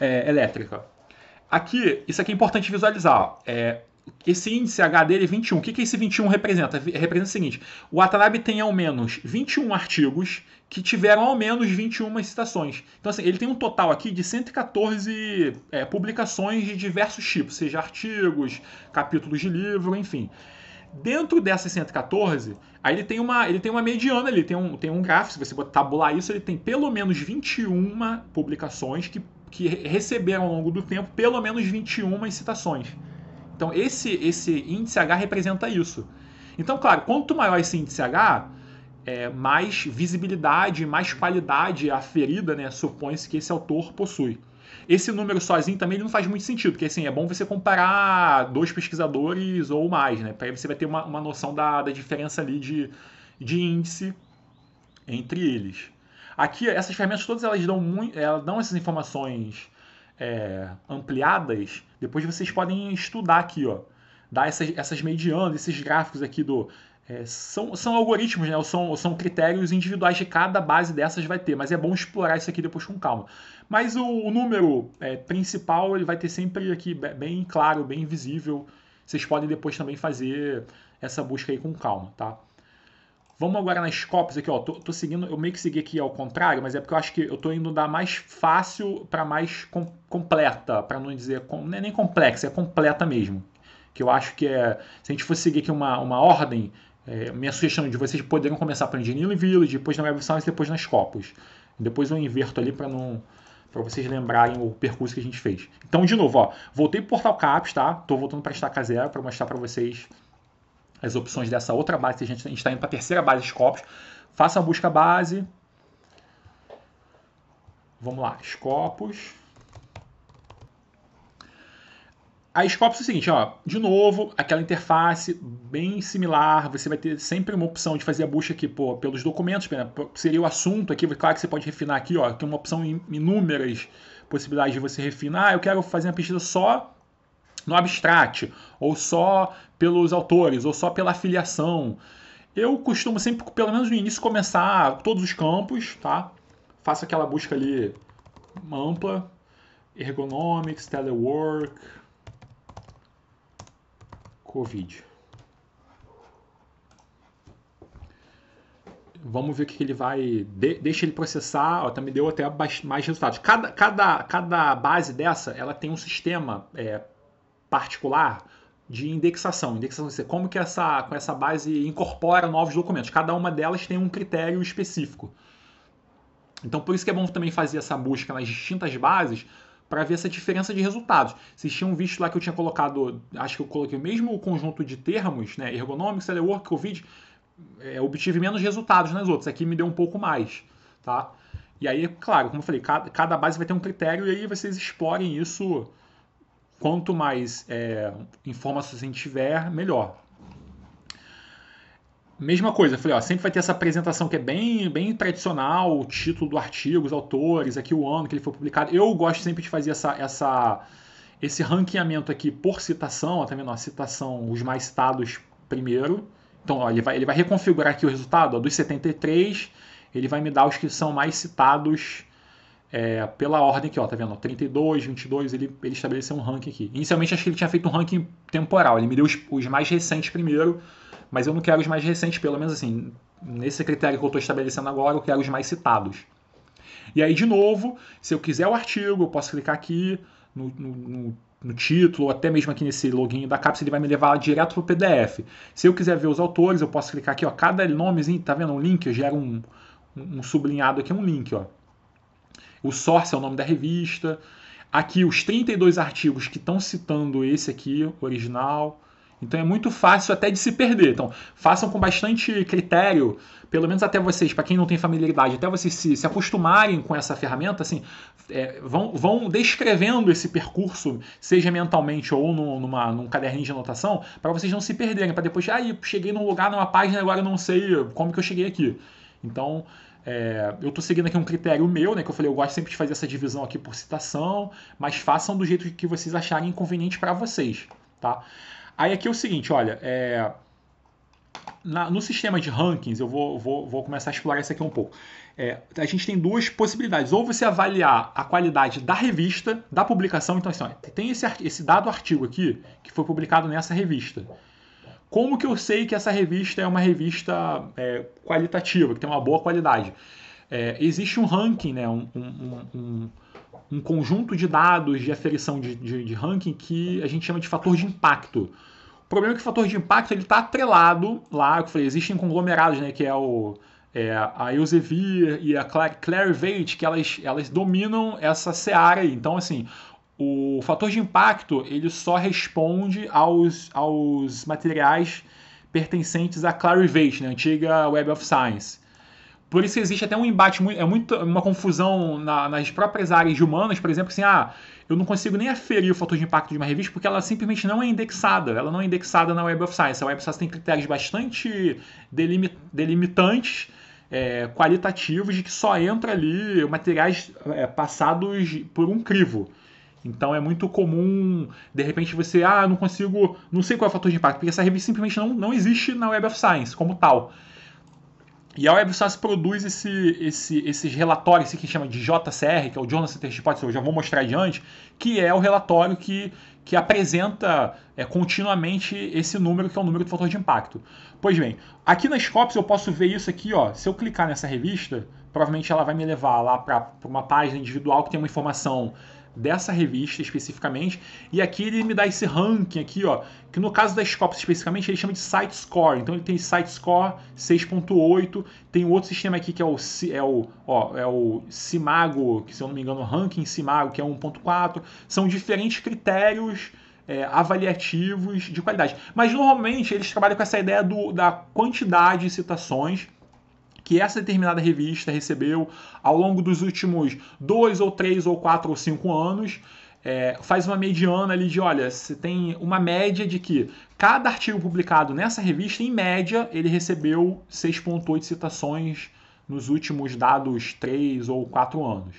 é, Elétrica. Aqui, isso aqui é importante visualizar, ó, é, esse índice H dele é 21. O que, que esse 21 representa? Representa o seguinte: o Atlab tem ao menos 21 artigos que tiveram ao menos 21 citações. Então, assim, ele tem um total aqui de 114 é, publicações de diversos tipos, seja artigos, capítulos de livro, enfim. Dentro dessas 114, aí ele tem uma, ele tem uma mediana, ele tem um, tem um gráfico, se você tabular isso, ele tem pelo menos 21 publicações que, que receberam ao longo do tempo pelo menos 21 citações. Então esse, esse índice H representa isso. Então, claro, quanto maior esse índice H, é, mais visibilidade, mais qualidade aferida, né, supõe-se que esse autor possui. Esse número sozinho também não faz muito sentido, porque assim, é bom você comparar dois pesquisadores ou mais, né? Para você vai ter uma, uma noção da, da diferença ali de, de índice entre eles. Aqui, essas ferramentas todas elas dão, muito, elas dão essas informações é, ampliadas, depois vocês podem estudar aqui, ó. Dar essas, essas medianas, esses gráficos aqui do. É, são, são algoritmos, né? são, são critérios individuais de cada base dessas vai ter, mas é bom explorar isso aqui depois com calma. Mas o, o número é, principal ele vai ter sempre aqui bem claro, bem visível. Vocês podem depois também fazer essa busca aí com calma, tá? Vamos agora nas copos aqui, ó. Tô, tô, seguindo, eu meio que segui aqui ao contrário, mas é porque eu acho que eu tô indo da mais fácil para mais com, completa, para não dizer com, não é nem complexa, é completa mesmo. Que eu acho que é. Se a gente fosse seguir aqui uma, uma ordem, é, minha sugestão de vocês poderiam começar por Engineering Village, depois na Web Science, depois nas copos. Depois eu inverto ali para não para vocês lembrarem o percurso que a gente fez. Então, de novo, ó, voltei pro Portal Caps, tá? Tô voltando para estaca zero para mostrar para vocês as opções dessa outra base, que a gente está indo para a terceira base de copos. Faça uma busca base. Vamos lá, Scopus. A Scopus é o seguinte, ó, de novo, aquela interface bem similar, você vai ter sempre uma opção de fazer a busca aqui pô, pelos documentos, seria o assunto aqui, claro que você pode refinar aqui, ó, tem uma opção inúmeras possibilidades de você refinar, ah, eu quero fazer uma pesquisa só no abstract, ou só pelos autores, ou só pela afiliação. Eu costumo sempre, pelo menos no início, começar todos os campos, tá? Faço aquela busca ali ampla, ergonomics, telework, covid. Vamos ver o que ele vai. De, deixa ele processar. Ó, também deu até mais resultados. Cada, cada, cada base dessa ela tem um sistema é, particular de indexação. Indexação é como que essa, com essa base incorpora novos documentos. Cada uma delas tem um critério específico. Então, por isso que é bom também fazer essa busca nas distintas bases para ver essa diferença de resultados. Vocês tinham visto lá que eu tinha colocado, acho que eu coloquei o mesmo conjunto de termos, né, ergonomics, telework, covid, é, obtive menos resultados nas outras. Aqui me deu um pouco mais, tá? E aí, claro, como eu falei, cada, cada base vai ter um critério e aí vocês explorem isso quanto mais é, informações a gente tiver, melhor. Mesma coisa, falei, ó, sempre vai ter essa apresentação que é bem, bem tradicional, o título do artigo, os autores, aqui o ano que ele foi publicado. Eu gosto sempre de fazer essa, essa esse ranqueamento aqui por citação, ó, tá vendo? Ó, citação, os mais citados primeiro. Então, ó, ele, vai, ele vai reconfigurar aqui o resultado ó, dos 73, ele vai me dar os que são mais citados é, pela ordem aqui, ó, tá vendo? 32, 22, ele, ele estabeleceu um ranking aqui. Inicialmente acho que ele tinha feito um ranking temporal, ele me deu os, os mais recentes primeiro, mas eu não quero os mais recentes, pelo menos assim, nesse critério que eu estou estabelecendo agora, eu quero os mais citados. E aí, de novo, se eu quiser o artigo, eu posso clicar aqui no, no, no, título, ou até mesmo aqui nesse login da CAPS, ele vai me levar direto para o PDF. Se eu quiser ver os autores, eu posso clicar aqui, ó, cada nomezinho, tá vendo? Um link, eu gero um, um, um sublinhado aqui, um link, ó. O Source é o nome da revista. Aqui os 32 artigos que estão citando esse aqui, original. Então é muito fácil até de se perder. Então, façam com bastante critério, pelo menos até vocês, para quem não tem familiaridade, até vocês se, se acostumarem com essa ferramenta, assim, é, vão, vão descrevendo esse percurso, seja mentalmente ou no, numa, num caderninho de anotação, para vocês não se perderem, para depois, ah, cheguei num lugar, numa página, agora eu não sei como que eu cheguei aqui. Então, é, eu estou seguindo aqui um critério meu, né? Que eu falei, eu gosto sempre de fazer essa divisão aqui por citação, mas façam do jeito que vocês acharem conveniente para vocês, tá? Aí aqui é o seguinte, olha, é, na, no sistema de rankings, eu vou, vou, vou começar a explorar isso aqui um pouco. É, a gente tem duas possibilidades. Ou você avaliar a qualidade da revista, da publicação. Então, assim, ó, tem esse, esse dado artigo aqui que foi publicado nessa revista. Como que eu sei que essa revista é uma revista é, qualitativa, que tem uma boa qualidade? É, existe um ranking, né, um, um, um, um, conjunto de dados de aferição de, de, de, ranking que a gente chama de fator de impacto. O problema é que o fator de impacto está atrelado lá, eu falei, existem conglomerados, né, que é o é, a Elsevier e a Clarivate, que elas, elas dominam essa seara aí. Então, assim, o fator de impacto ele só responde aos, aos materiais pertencentes à Clarivate, né, antiga Web of Science. Por isso existe até um embate, é muito, uma confusão na, nas próprias áreas de humanas, por exemplo, assim, ah, eu não consigo nem aferir o fator de impacto de uma revista porque ela simplesmente não é indexada, ela não é indexada na Web of Science. A Web of Science tem critérios bastante delimitantes, é, qualitativos, de que só entra ali materiais é, passados por um crivo. Então é muito comum, de repente, você, ah, não consigo, não sei qual é o fator de impacto, porque essa revista simplesmente não, não existe na Web of Science como tal. E a Web of Science produz esse, esse, esses relatórios, esse que chama de JCR, que é o Journal Center Report, eu já vou mostrar adiante, que é o relatório que, que apresenta é, continuamente esse número, que é o número do fator de impacto. Pois bem, aqui na Scopes eu posso ver isso aqui, ó. Se eu clicar nessa revista, provavelmente ela vai me levar lá para uma página individual que tem uma informação dessa revista especificamente. E aqui ele me dá esse ranking aqui, ó, que no caso da Scopus especificamente ele chama de Site Score. Então ele tem Site Score 6.8, tem outro sistema aqui que é o é o, ó, é o Simago, que se eu não me engano, ranking Simago, que é 1.4. São diferentes critérios é, avaliativos de qualidade. Mas normalmente eles trabalham com essa ideia do, da quantidade de citações que essa determinada revista recebeu ao longo dos últimos dois ou três ou quatro ou cinco anos. É, faz uma mediana ali de, olha, você tem uma média de que cada artigo publicado nessa revista, em média, ele recebeu 6,8 citações nos últimos dados três ou quatro anos.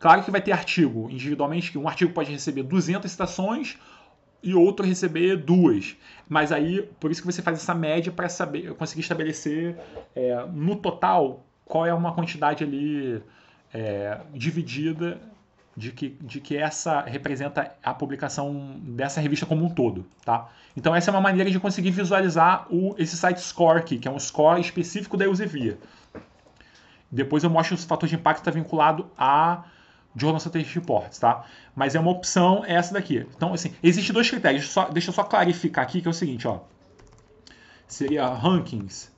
Claro que vai ter artigo individualmente, que um artigo pode receber 200 citações, e outro receber duas. Mas aí, por isso que você faz essa média para saber, conseguir estabelecer é, no total qual é uma quantidade ali é, dividida de que, de que essa representa a publicação dessa revista como um todo, tá? Então essa é uma maneira de conseguir visualizar o, esse site score aqui, que é um score específico da Eusevia. Depois eu mostro se o fator de impacto está vinculado a de outros tem reportes, tá? Mas é uma opção essa daqui. Então, assim, existem dois critérios. Deixa eu, só, deixa eu só clarificar aqui, que é o seguinte, ó. Seria rankings.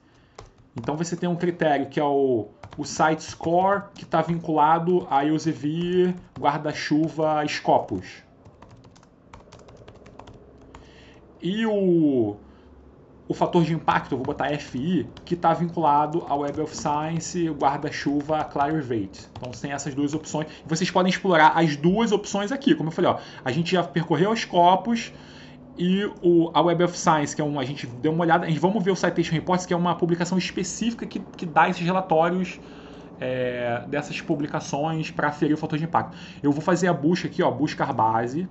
Então, você tem um critério que é o, o site score, que está vinculado a Elsevier, guarda-chuva, Scopus. E o o fator de impacto, vou botar FI, que está vinculado ao Web of Science, guarda-chuva, Clarivate. Então você tem essas duas opções. Vocês podem explorar as duas opções aqui. Como eu falei, ó, a gente já percorreu os copos e o, a Web of Science, que é um. A gente deu uma olhada, a gente vamos ver o Citation Reports, que é uma publicação específica que, que dá esses relatórios. É, dessas publicações para aferir o fator de impacto. Eu vou fazer a busca aqui, ó, buscar base,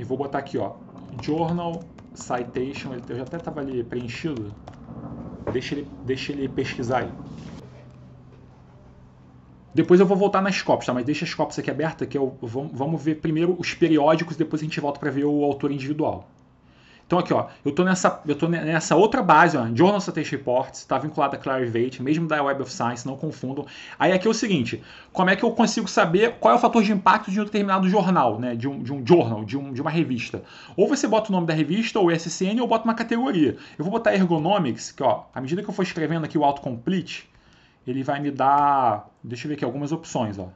e vou botar aqui, ó, Journal Citation, ele, eu já até estava ali preenchido, deixa ele, deixa ele pesquisar aí. Depois eu vou voltar nas Scopus, tá? Mas deixa as Scopus aqui aberta, que eu, vamos ver primeiro os periódicos, depois a gente volta para ver o autor individual. Então aqui, ó, eu estou nessa, eu tô nessa outra base, ó, Journal Strategy Reports, está vinculado a Clarivate, mesmo da Web of Science, não confundam. Aí aqui é o seguinte, como é que eu consigo saber qual é o fator de impacto de um determinado jornal, né, de um, de um journal, de, um, de uma revista? Ou você bota o nome da revista, ou SCN, ou bota uma categoria. Eu vou botar Ergonomics, que ó, à medida que eu for escrevendo aqui o autocomplete, ele vai me dar, deixa eu ver aqui algumas opções, ó.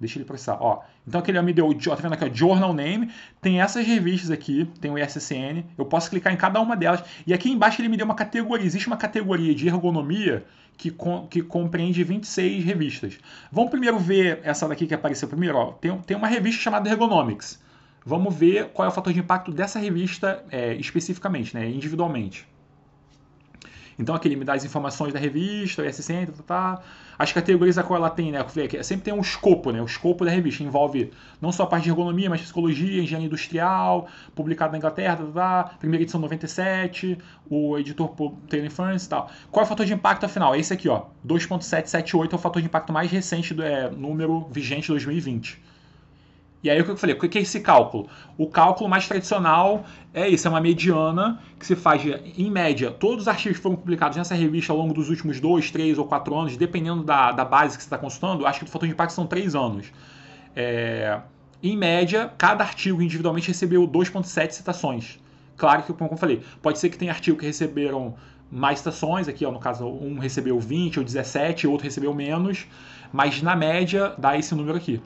Deixa ele processar. Ó, então ele me deu, ó, tá vendo aqui, ó, Journal Name. Tem essas revistas aqui, tem o ISSN. Eu posso clicar em cada uma delas. E aqui embaixo ele me deu uma categoria. Existe uma categoria de ergonomia que, com, que compreende 26 revistas. Vamos primeiro ver essa daqui que apareceu primeiro. Ó, tem, tem uma revista chamada Ergonomics. Vamos ver qual é o fator de impacto dessa revista é, especificamente, né, individualmente. Então aquele me dá as informações da revista, o ISCN, tá, tá, tá. as categorias a qual ela tem, né? falei, é, sempre tem um escopo, né? O escopo da revista envolve não só a parte de ergonomia, mas psicologia, engenharia industrial, publicado na Inglaterra, tá, tá, tá. primeira edição 97, o editor Taylor France e tal. Qual é o fator de impacto afinal? É esse aqui, ó. 2.778 é o fator de impacto mais recente do é, número vigente 2020. E aí o que eu falei, o que é esse cálculo? O cálculo mais tradicional é isso, é uma mediana que se faz em média. Todos os artigos que foram publicados nessa revista ao longo dos últimos dois, três ou quatro anos, dependendo da, da base que você está consultando, acho que o fator de impacto são três anos. É, em média, cada artigo individualmente recebeu 2,7 citações. Claro que, como eu falei, pode ser que tenha artigo que receberam mais citações, aqui ó, no caso um recebeu 20 ou 17, outro recebeu menos, mas na média dá esse número aqui.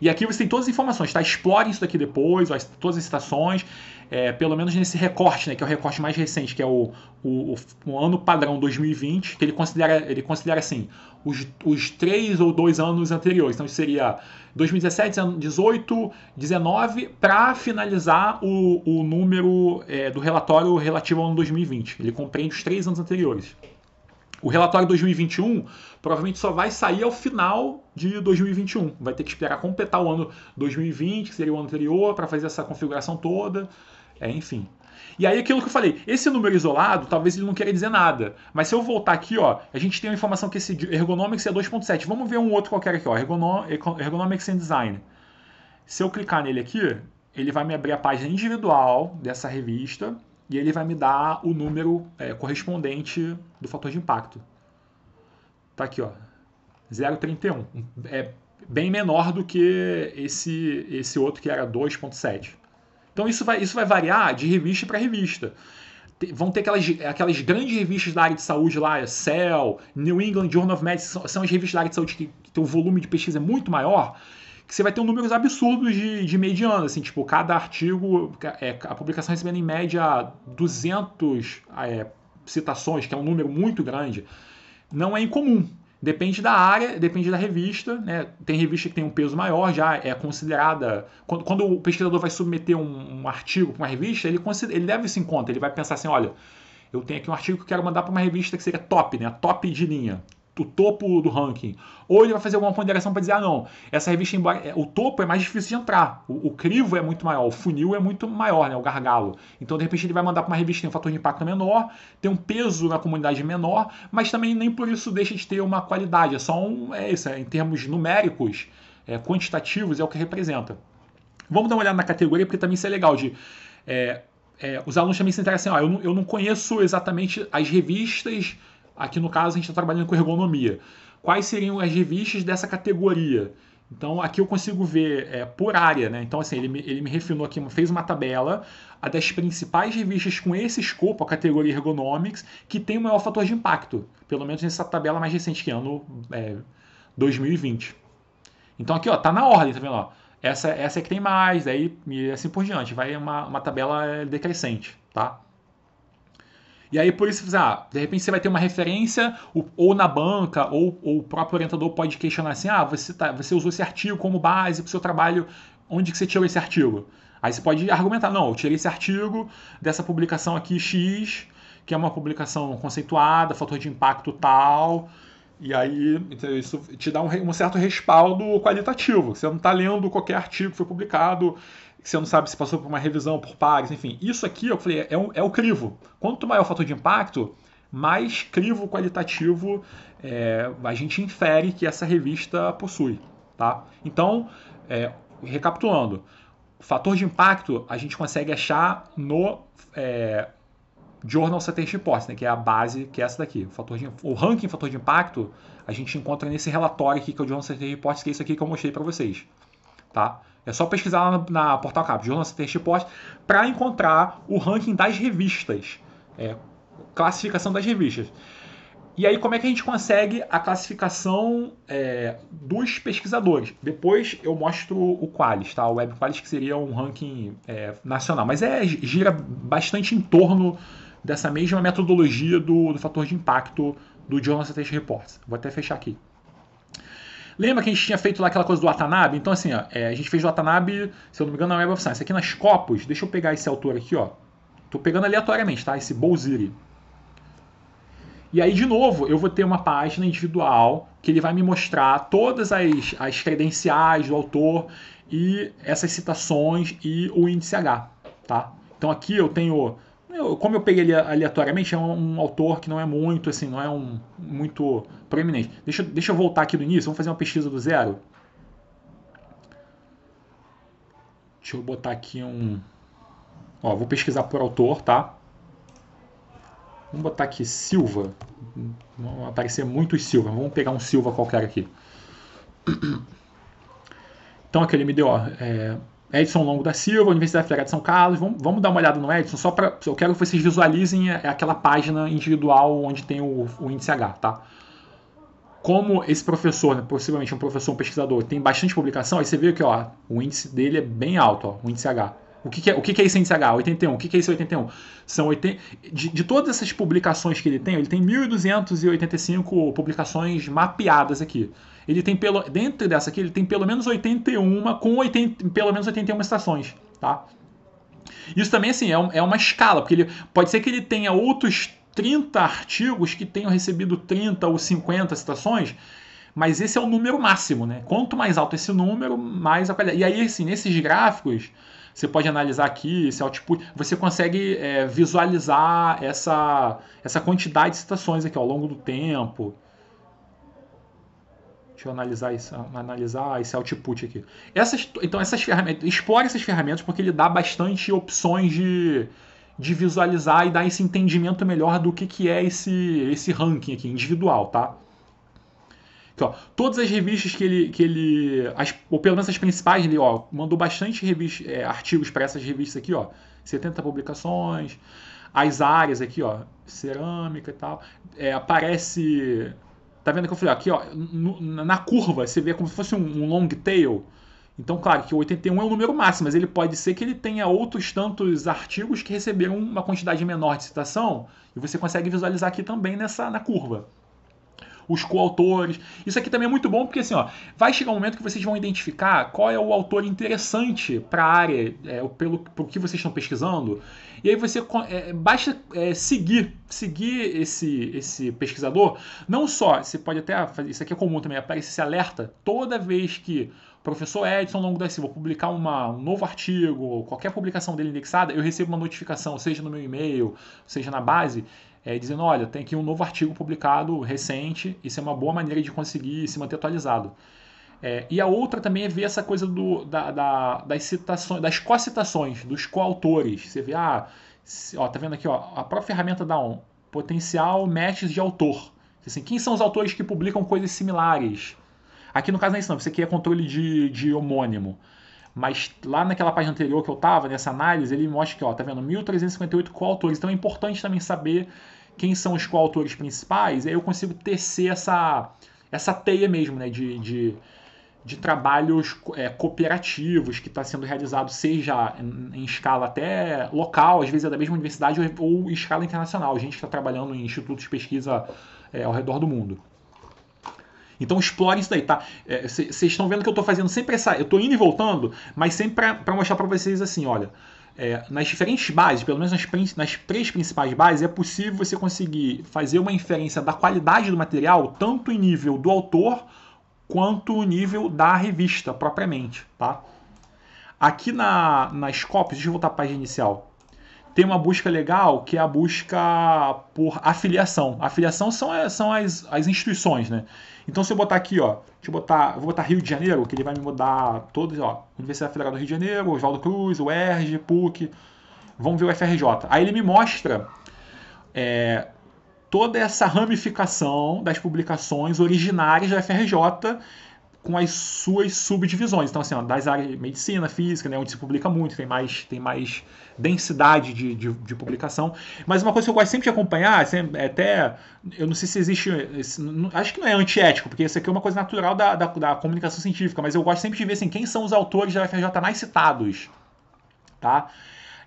E aqui você tem todas as informações, tá? Explore isso daqui depois, ó, todas as citações, é, pelo menos nesse recorte, né? Que é o recorte mais recente, que é o, o, o ano padrão 2020, que ele considera, ele considera assim, os, os três ou dois anos anteriores. Então seria 2017, 18, 19, para finalizar o, o número é, do relatório relativo ao ano 2020. Ele compreende os três anos anteriores. O relatório 2021 provavelmente só vai sair ao final de 2021. Vai ter que esperar completar o ano 2020, que seria o ano anterior, para fazer essa configuração toda. É, enfim. E aí aquilo que eu falei, esse número isolado, talvez ele não queira dizer nada. Mas se eu voltar aqui, ó, a gente tem a informação que esse Ergonomics é 2.7. Vamos ver um outro qualquer aqui, ó, Ergonomics and Design. Se eu clicar nele aqui, ele vai me abrir a página individual dessa revista e ele vai me dar o número é, correspondente do fator de impacto. Tá aqui, ó, 0,31. É bem menor do que esse esse outro que era 2,7. Então isso vai, isso vai variar de revista para revista. Vão ter aquelas, aquelas grandes revistas da área de saúde lá, Cell, New England Journal of Medicine, são, são as revistas da área de saúde que, que tem um volume de pesquisa muito maior que você vai ter um números absurdos de, de mediana, assim, tipo, cada artigo, é, a publicação recebendo em média 200 é, citações, que é um número muito grande, não é incomum. Depende da área, depende da revista, né? Tem revista que tem um peso maior, já é considerada. Quando, quando o pesquisador vai submeter um, um artigo para uma revista, ele, considera, ele leva isso em conta, ele vai pensar assim: olha, eu tenho aqui um artigo que eu quero mandar para uma revista que seria top, né? Top de linha o topo do ranking. Ou ele vai fazer alguma ponderação para dizer, ah, não, essa revista, é, o topo é mais difícil de entrar, o, o, crivo é muito maior, o funil é muito maior, né, o gargalo. Então, de repente, ele vai mandar para uma revista que tem um fator de impacto menor, tem um peso na comunidade menor, mas também nem por isso deixa de ter uma qualidade. É só um, é isso, é, em termos numéricos, é, quantitativos, é o que representa. Vamos dar uma olhada na categoria, porque também isso é legal de... É, é os alunos também se interessam, ó, ah, eu, não, eu não conheço exatamente as revistas Aqui no caso a gente está trabalhando com ergonomia. Quais seriam as revistas dessa categoria? Então aqui eu consigo ver é, por área, né? Então assim, ele me, ele me refinou aqui, fez uma tabela a das principais revistas com esse escopo, a categoria Ergonomics, que tem o maior fator de impacto, pelo menos nessa tabela mais recente, que é ano é, 2020. Então aqui ó, tá na ordem, tá vendo? Ó? Essa, essa é que tem mais, aí e assim por diante. Vai uma, uma tabela é, decrescente, tá? E aí, por isso, assim, ah, de repente você vai ter uma referência, ou na banca, ou, ou o próprio orientador pode questionar assim: ah, você, tá, você usou esse artigo como base para o seu trabalho, onde que você tirou esse artigo? Aí você pode argumentar: não, eu tirei esse artigo dessa publicação aqui X, que é uma publicação conceituada, fator de impacto tal, e aí, então, isso te dá um, um certo respaldo qualitativo. Você não está lendo qualquer artigo que foi publicado, que você não sabe se passou por uma revisão, por pares, enfim. Isso aqui, eu falei, é, um, é, é o crivo. Quanto maior o fator de impacto, mais crivo qualitativo é, a gente infere que essa revista possui. Tá? Então, é, recapitulando, o fator de impacto a gente consegue achar no é, Journal Strategy Reports, né, que é a base, que é essa daqui. O, fator de, o ranking fator de impacto a gente encontra nesse relatório aqui, que é o Journal Strategy Reports, que é isso aqui que eu mostrei para vocês. Tá? É só pesquisar lá na, na Portal Cap, Journal Strategy Reports, para encontrar o ranking das revistas. É, classificação das revistas. E aí, como é que a gente consegue a classificação é, dos pesquisadores? Depois eu mostro o Qualis, tá? O Web Qualis, que seria um ranking é, nacional. Mas é, gira bastante em torno dessa mesma metodologia do, do fator de impacto do Journal Citation Reports. Vou até fechar aqui. Lembra que a gente tinha feito lá aquela coisa do Watanabe? Então, assim, ó, é, a gente fez do Watanabe, se eu não me engano, na é Web of Science. Aqui nas Copos, deixa eu pegar esse autor aqui, ó. Tô pegando aleatoriamente, tá? Esse Bolziri. E aí, de novo, eu vou ter uma página individual que ele vai me mostrar todas as, as credenciais do autor e essas citações e o índice H, tá? Então aqui eu tenho eu, como eu peguei ele aleatoriamente, é um, um, autor que não é muito, assim, não é um muito proeminente. Deixa, deixa eu voltar aqui do início, vamos fazer uma pesquisa do zero. Deixa eu botar aqui um. Ó, vou pesquisar por autor, tá? Vamos botar aqui Silva. Vão aparecer muitos Silva. Vamos pegar um Silva qualquer aqui. Então aqui ele me deu, ó, é, Edson Longo da Silva, Universidade Federal de São Carlos. Vamos, vamos dar uma olhada no Edson, só para. Eu quero que vocês visualizem é, é aquela página individual onde tem o, o índice H, tá? Como esse professor, né, possivelmente um professor, um pesquisador, tem bastante publicação, aí você vê que ó, o índice dele é bem alto, ó, o índice H. O que, que, é, o que, que é esse NCH? 81. O que, que é esse 81? São 80, de, de todas essas publicações que ele tem, ele tem 1.285 publicações mapeadas aqui. Ele tem pelo, dentro dessa aqui, ele tem pelo menos 81 com 80, pelo menos 81 citações tá? Isso também, assim, é, um, é uma escala, porque ele, pode ser que ele tenha outros 30 artigos que tenham recebido 30 ou 50 citações, mas esse é o número máximo, né? Quanto mais alto esse número, mais a qualidade. E aí, assim, nesses gráficos, você pode analisar aqui esse output, você consegue é, visualizar essa, essa quantidade de citações aqui ao longo do tempo. Deixa eu analisar, isso, analisar esse output aqui. Essas, então, essas ferramentas, explore essas ferramentas porque ele dá bastante opções de, de visualizar e dar esse entendimento melhor do que, que é esse, esse ranking aqui, individual, tá? Aqui, ó, todas as revistas que ele. Que ele as, ou pelo menos as principais ele ó, mandou bastante revista, é, artigos para essas revistas aqui, ó. 70 publicações. As áreas aqui, ó, cerâmica e tal. É, aparece. Tá vendo que eu falei? aqui, ó, na curva, você vê como se fosse um, um long tail. Então, claro que 81 é o número máximo, mas ele pode ser que ele tenha outros tantos artigos que receberam uma quantidade menor de citação, e você consegue visualizar aqui também nessa na curva os coautores. Isso aqui também é muito bom porque assim, ó, vai chegar um momento que vocês vão identificar qual é o autor interessante para a área, é, pelo, por que vocês estão pesquisando. E aí você é, basta é, seguir, seguir esse, esse pesquisador. Não só, você pode até ah, fazer, isso aqui é comum também, aparece esse alerta toda vez que professor Edson Longo da Silva publicar uma, um novo artigo, qualquer publicação dele indexada, eu recebo uma notificação, seja no meu e-mail, seja na base, é, dizendo, olha, tem aqui um novo artigo publicado recente, isso é uma boa maneira de conseguir se manter atualizado. É, e a outra também é ver essa coisa do, da, da, das citações, das co-citações, dos coautores. Você vê, ah, ó, tá vendo aqui, ó, a própria ferramenta dá um potencial matches de autor. Assim, quem são os autores que publicam coisas similares? Aqui no caso não é isso não, você quer controle de, de homônimo. Mas lá naquela página anterior que eu estava, nessa análise, ele mostra que, ó, tá vendo? 1358 coautores. Então é importante também saber quem são os coautores principais. E aí eu consigo tecer essa, essa teia mesmo, né? De, de, de trabalhos é, cooperativos que está sendo realizado, seja em, em, escala até local, às vezes é da mesma universidade, ou, ou escala internacional. Gente que está trabalhando em institutos de pesquisa é, ao redor do mundo. Então explore isso daí, tá? Vocês é, estão vendo que eu estou fazendo sempre essa. Eu estou indo e voltando, mas sempre para mostrar para vocês assim: olha, é, nas diferentes bases, pelo menos nas, nas, três principais bases, é possível você conseguir fazer uma inferência da qualidade do material, tanto em nível do autor quanto em nível da revista propriamente, tá? Aqui na, nas copies, deixa eu voltar para a página inicial. Tem uma busca legal que é a busca por afiliação. Afiliação são, é, são as, as instituições, né? Então, se eu botar aqui, ó, deixa eu botar, vou botar Rio de Janeiro, que ele vai me mudar todos, ó, Universidade Federal do Rio de Janeiro, Oswaldo Cruz, UERJ, PUC, vamos ver o FRJ. Aí ele me mostra é, toda essa ramificação das publicações originárias da FRJ com as suas subdivisões. Então, assim, ó, das áreas de medicina, física, né, onde se publica muito, tem mais, tem mais densidade de, de, de publicação. Mas uma coisa que eu gosto sempre de acompanhar, sempre, assim, é até, eu não sei se existe, esse, não, acho que não é antiético, porque isso aqui é uma coisa natural da, da, da, comunicação científica, mas eu gosto sempre de ver assim, quem são os autores da FRJ mais citados, tá?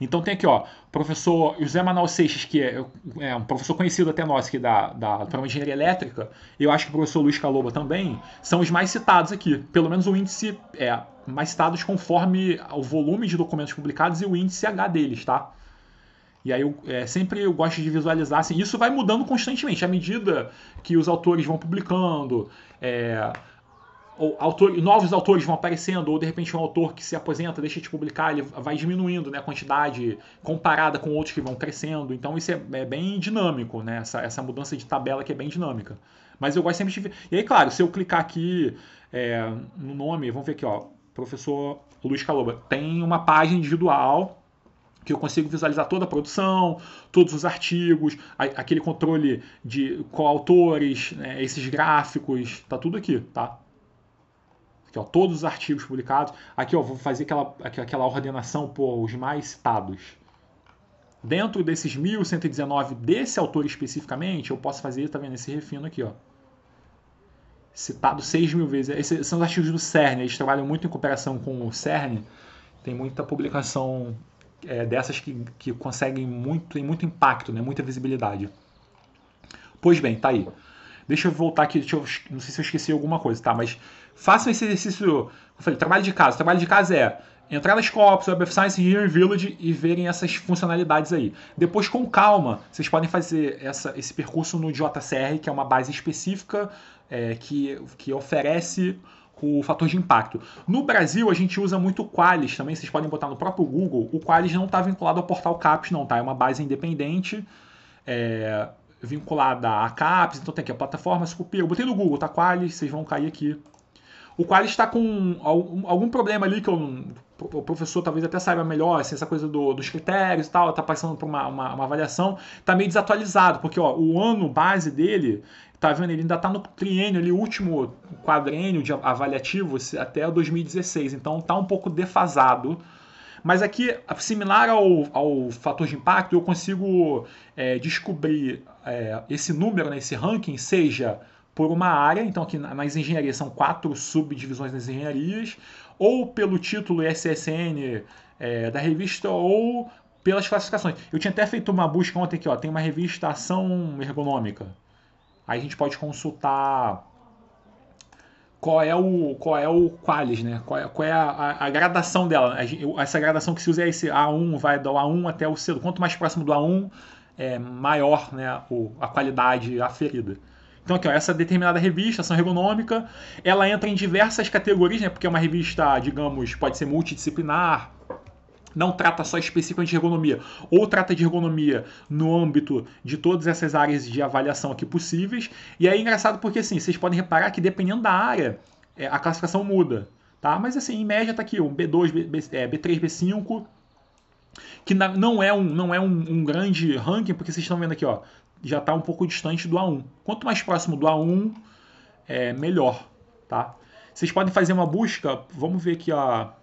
Então tem aqui, ó, professor José Manuel Seixas, que é, é, é um professor conhecido até nós aqui da, da programa de engenharia elétrica, eu acho que o professor Luiz Caloba também, são os mais citados aqui. Pelo menos o índice é mais citados conforme o volume de documentos publicados e o índice H deles, tá? E aí eu é, sempre eu gosto de visualizar assim, isso vai mudando constantemente, à medida que os autores vão publicando. É, ou autor, novos autores vão aparecendo, ou de repente um autor que se aposenta, deixa de publicar, ele vai diminuindo né, a quantidade comparada com outros que vão crescendo. Então isso é, é bem dinâmico, né? Essa, essa mudança de tabela que é bem dinâmica. Mas eu gosto sempre de ver. E aí, claro, se eu clicar aqui é, no nome, vamos ver aqui, ó, professor Luiz Caloba, tem uma página individual que eu consigo visualizar toda a produção, todos os artigos, aquele controle de coautores, né, esses gráficos, tá tudo aqui, tá? Aqui, ó, todos os artigos publicados. Aqui, ó, vou fazer aquela, aquela ordenação por os mais citados. Dentro desses 1119 desse autor especificamente, eu posso fazer, tá vendo, esse refino aqui, ó. Citado 6 mil vezes. Esses são os artigos do CERN, eles trabalham muito em cooperação com o CERN. Tem muita publicação é, dessas que, que conseguem muito, tem muito impacto, né, muita visibilidade. Pois bem, tá aí. Deixa eu voltar aqui, deixa eu, não sei se eu esqueci alguma coisa, tá? Mas Façam esse exercício. Eu falei, trabalho de casa. Trabalho de casa é entrar nas coops, Web of Science Engineering Village e verem essas funcionalidades aí. Depois, com calma, vocês podem fazer essa, esse percurso no JCR, que é uma base específica é, que, que oferece o fator de impacto. No Brasil, a gente usa muito o Qualys também, vocês podem botar no próprio Google. O Qualys não está vinculado ao portal CAPS, não, tá? É uma base independente, é, vinculada a CAPS, então tem aqui a plataforma, Sucupira. Eu botei no Google, tá? Qualys, vocês vão cair aqui o qual está com algum, algum problema ali que eu, o professor talvez até saiba melhor, assim, essa coisa do, dos critérios e tal, está passando por uma, uma, uma, avaliação, está meio desatualizado, porque ó, o ano base dele, tá vendo, ele ainda está no triênio ali, último quadrênio de avaliativo até 2016, então está um pouco defasado. Mas aqui, similar ao, ao fator de impacto, eu consigo é, descobrir é, esse número, né, esse ranking, seja por uma área, então aqui nas engenharias são quatro subdivisões das engenharias, ou pelo título SSN é, da revista, ou pelas classificações. Eu tinha até feito uma busca ontem aqui, ó, tem uma revista Ação Ergonômica. Aí a gente pode consultar qual é o qual é o qualis, né? Qual é, qual é a, a, gradação dela? Essa gradação que se usa é esse A1, vai do A1 até o C. Quanto mais próximo do A1, é maior, né, a qualidade aferida. Então aqui, ó, essa determinada revista, ação ergonômica, ela entra em diversas categorias, né? Porque é uma revista, digamos, pode ser multidisciplinar, não trata só especificamente de ergonomia, ou trata de ergonomia no âmbito de todas essas áreas de avaliação aqui possíveis. E é engraçado porque assim, vocês podem reparar que dependendo da área, é, a classificação muda, tá? Mas assim, em média tá aqui um B2, B, 3 B5, é, que não é um, não é um, um grande ranking, porque vocês estão vendo aqui, ó, já está um pouco distante do A1. Quanto mais próximo do A1, é melhor, tá? Vocês podem fazer uma busca, vamos ver aqui a...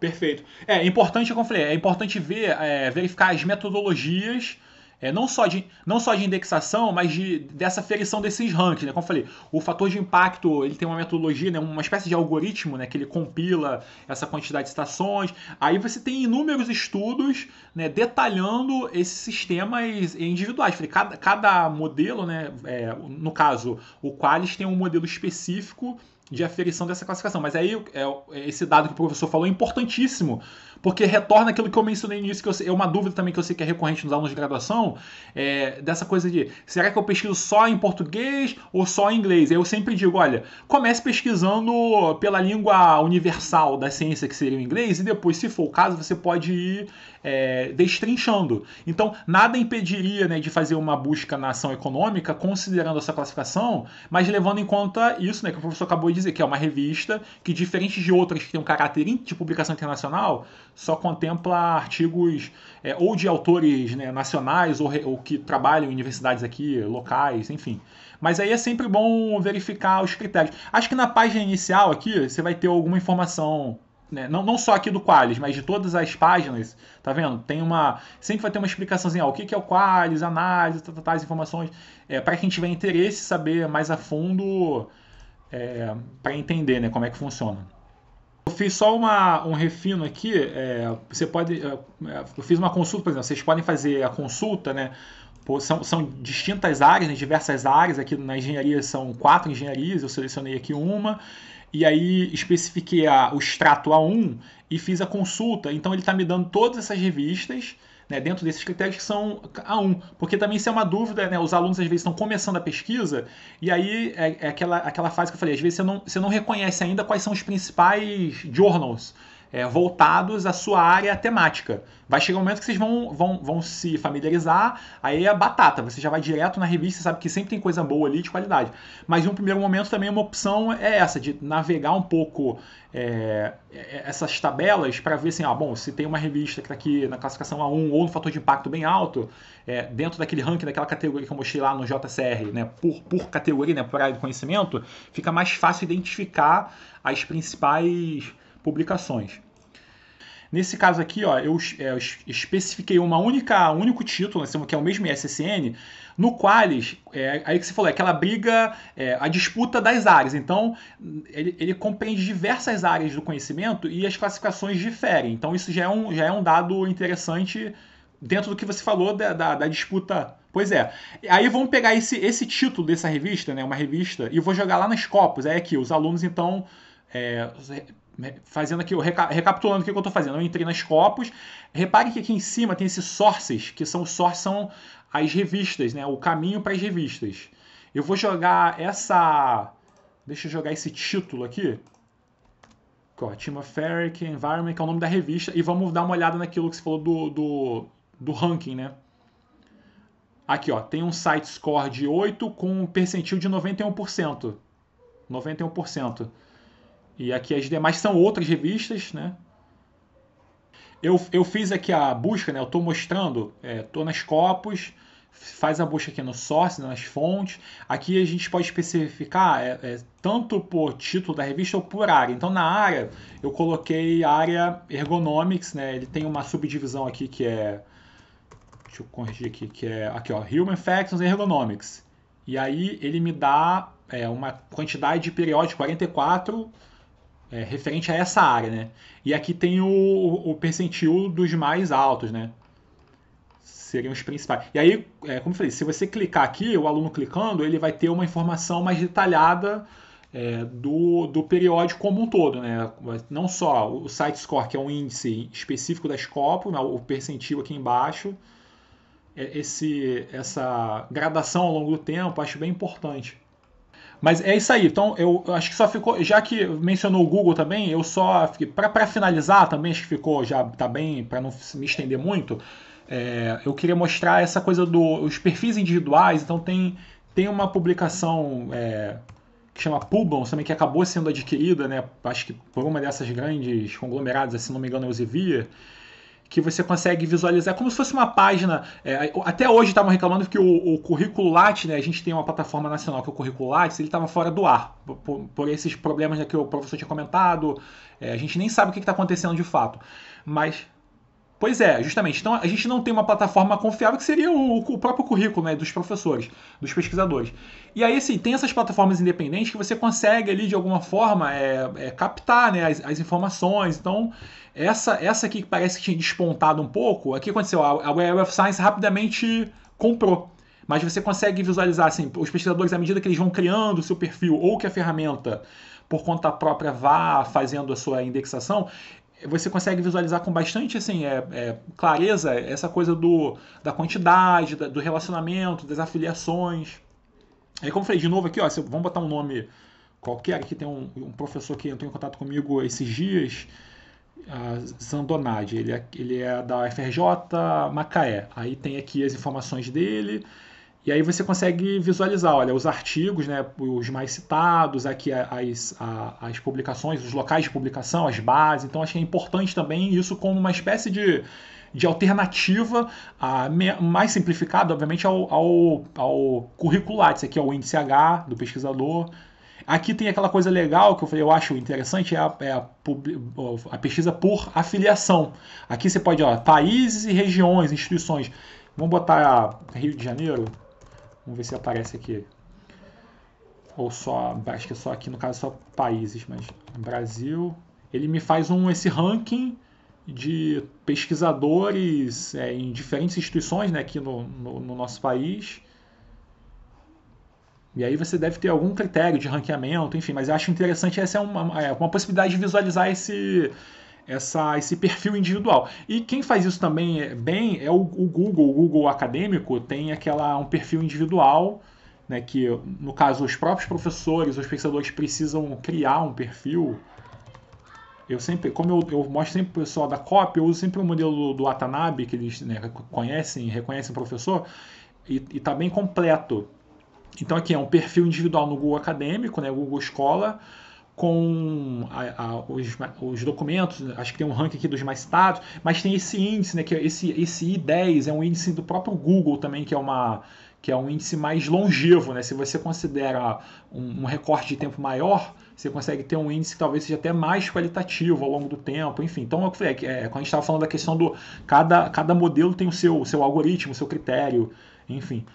Perfeito. É, é importante, como eu falei, é importante ver, é, verificar as metodologias é, não, só de, não só de indexação, mas de, dessa ferição desses rankings. Né? Como eu falei, o fator de impacto ele tem uma metodologia, né? uma espécie de algoritmo né? que ele compila essa quantidade de citações. Aí você tem inúmeros estudos né? detalhando esses sistemas individuais. Falei, cada, cada modelo, né? É, no caso, o Qualys tem um modelo específico de aferição dessa classificação. Mas aí é, esse dado que o professor falou é importantíssimo porque retorna aquilo que eu mencionei no início, que é uma dúvida também que eu sei que é recorrente nos alunos de graduação, é, dessa coisa de será que eu pesquiso só em português ou só em inglês? Eu sempre digo, olha, comece pesquisando pela língua universal da ciência, que seria o inglês, e depois, se for o caso, você pode ir é, destrinchando. Então, nada impediria né, de fazer uma busca na ação econômica, considerando essa classificação, mas levando em conta isso né, que o professor acabou de dizer, que é uma revista que, diferente de outras que tem um caráter de publicação internacional, só contempla artigos é, ou de autores né, nacionais ou, ou, que trabalham em universidades aqui, locais, enfim. Mas aí é sempre bom verificar os critérios. Acho que na página inicial aqui você vai ter alguma informação, né, não, não só aqui do Qualis, mas de todas as páginas, tá vendo? Tem uma. Sempre vai ter uma explicaçãozinha, ó, o que é o Qualis, análise, tá, tá, tá, as informações. É, Para quem tiver interesse, saber mais a fundo. É, para entender né, como é que funciona. Eu fiz só uma, um refino aqui. É, você pode. É, é, eu fiz uma consulta, por exemplo, vocês podem fazer a consulta, né? Pô, são, são distintas áreas, né, diversas áreas. Aqui na engenharia são quatro engenharias, eu selecionei aqui uma. E aí especifiquei a, o extrato A1 e fiz a consulta. Então ele está me dando todas essas revistas né, dentro desses critérios que são A1. Porque também se é uma dúvida, né, os alunos às vezes estão começando a pesquisa, e aí é, é, aquela, aquela fase que eu falei, às vezes você não, você não reconhece ainda quais são os principais journals é, voltados à sua área temática. Vai chegar um momento que vocês vão, vão, vão se familiarizar, aí é batata, você já vai direto na revista, sabe que sempre tem coisa boa ali de qualidade. Mas em um primeiro momento também uma opção é essa, de navegar um pouco é, é essas tabelas para ver assim, ah, bom, se tem uma revista que está aqui na classificação A1 ou no fator de impacto bem alto, é, dentro daquele ranking, daquela categoria que eu mostrei lá no JCR, né, por, por categoria, né, por área de conhecimento, fica mais fácil identificar as principais publicações. Nesse caso aqui, ó, eu, é, eu especifiquei uma única, um único título, né, que é o mesmo SSN, no Qualis, é, aí que você falou, é aquela briga, é, a disputa das áreas. Então, ele, ele, compreende diversas áreas do conhecimento e as classificações diferem. Então, isso já é um, já é um dado interessante dentro do que você falou da, da, da disputa. Pois é. Aí vamos pegar esse, esse título dessa revista, né, uma revista, e vou jogar lá nas copos. Aí é aqui, os alunos, então, é, fazendo aqui, reca recapitulando o que eu estou fazendo, eu entrei nas copos, repare que aqui em cima tem esses sources, que são, sources são as revistas, né? o caminho para as revistas. Eu vou jogar essa, deixa eu jogar esse título aqui, ó, Timoferic Environment, que é o nome da revista, e vamos dar uma olhada naquilo que você falou do, do, do ranking, né? Aqui, ó, tem um site score de 8 com um percentil de 91%. 91%. E aqui as demais são outras revistas, né? Eu, eu fiz aqui a busca, né? Eu estou mostrando, é, tô nas copos, faz a busca aqui no source, né? nas fontes. Aqui a gente pode especificar é, é, tanto por título da revista ou por área. Então na área eu coloquei área ergonomics, né? Ele tem uma subdivisão aqui que é deixa eu corrigir aqui, que é aqui ó, Human Factors Ergonomics. E aí ele me dá é, uma quantidade de periódico 44 é, referente a essa área, né? E aqui tem o, o percentil dos mais altos, né? Seriam os principais. E aí, é, como eu falei, se você clicar aqui, o aluno clicando, ele vai ter uma informação mais detalhada é, do, do periódico como um todo, né? Não só o site score, que é um índice específico da Scopus, o percentil aqui embaixo. É, esse, essa gradação ao longo do tempo acho bem importante. Mas é isso aí. Então, eu acho que só ficou. Já que mencionou o Google também, eu só. Para finalizar também, acho que ficou já tá bem, para não me estender muito, é, eu queria mostrar essa coisa dos do, perfis individuais. Então, tem, tem uma publicação é, que chama Pubons também, que acabou sendo adquirida, né? Acho que por uma dessas grandes conglomerados, assim, se assim, não me engano, é Elsevier que você consegue visualizar como se fosse uma página. É, até hoje estavam reclamando que o, o currículo Lattes, né, a gente tem uma plataforma nacional que é o currículo Lattes, ele estava fora do ar por, por esses problemas né, que o professor tinha comentado. É, a gente nem sabe o que está acontecendo de fato, mas Pois é, justamente. Então a gente não tem uma plataforma confiável que seria o, o, próprio currículo né, dos professores, dos pesquisadores. E aí, assim, tem essas plataformas independentes que você consegue ali, de alguma forma, é, é, captar né, as, as, informações. Então, essa, essa aqui que parece que tinha despontado um pouco, aqui aconteceu, a, a Web of Science rapidamente comprou. Mas você consegue visualizar assim, os pesquisadores à medida que eles vão criando o seu perfil ou que a ferramenta por conta própria vá fazendo a sua indexação, você consegue visualizar com bastante assim, é, é, clareza essa coisa do, da quantidade, da, do relacionamento, das afiliações. Aí, como eu falei de novo aqui, ó, se, vamos botar um nome qualquer. Aqui tem um, um professor que entrou em contato comigo esses dias, uh, Zandonade. Ele é, ele é da UFRJ Macaé. Aí tem aqui as informações dele. E aí você consegue visualizar, olha, os artigos, né, os mais citados, aqui as, as publicações, os locais de publicação, as bases. Então, acho que é importante também isso como uma espécie de, de alternativa a, mais simplificada, obviamente, ao, ao, ao curricular. Isso aqui é o índice H do pesquisador. Aqui tem aquela coisa legal que eu falei, eu acho interessante, é a, é a, a pesquisa por afiliação. Aqui você pode, ó, países e regiões, instituições. Vamos botar Rio de Janeiro. Vamos ver se aparece aqui. Ou só, acho que é só aqui, no caso, só países, mas Brasil. Ele me faz um esse ranking de pesquisadores é, em diferentes instituições né, aqui no, no, no nosso país. E aí você deve ter algum critério de ranqueamento, enfim, mas eu acho interessante, essa é uma, é uma possibilidade de visualizar esse, essa, esse perfil individual. E quem faz isso também é bem é o, o Google. O Google acadêmico tem aquela um perfil individual, né, que no caso os próprios professores, os pesquisadores precisam criar um perfil. Eu sempre, como eu, eu mostro sempre para o pessoal da COP, eu uso sempre o modelo do, do Atanabe, que eles né, conhecem, reconhecem o professor, e está bem completo. Então aqui é um perfil individual no Google Acadêmico, né, Google Escola, com a, a, os, os, documentos, acho que tem um ranking aqui dos mais citados, mas tem esse índice, né, que é esse, esse I10 é um índice do próprio Google também, que é uma que é um índice mais longevo, né? Se você considera um, um recorte de tempo maior, você consegue ter um índice que talvez seja até mais qualitativo ao longo do tempo, enfim. Então, é eu é, é, quando a gente estava falando da questão do cada, cada modelo tem o seu, o seu algoritmo, o seu critério, enfim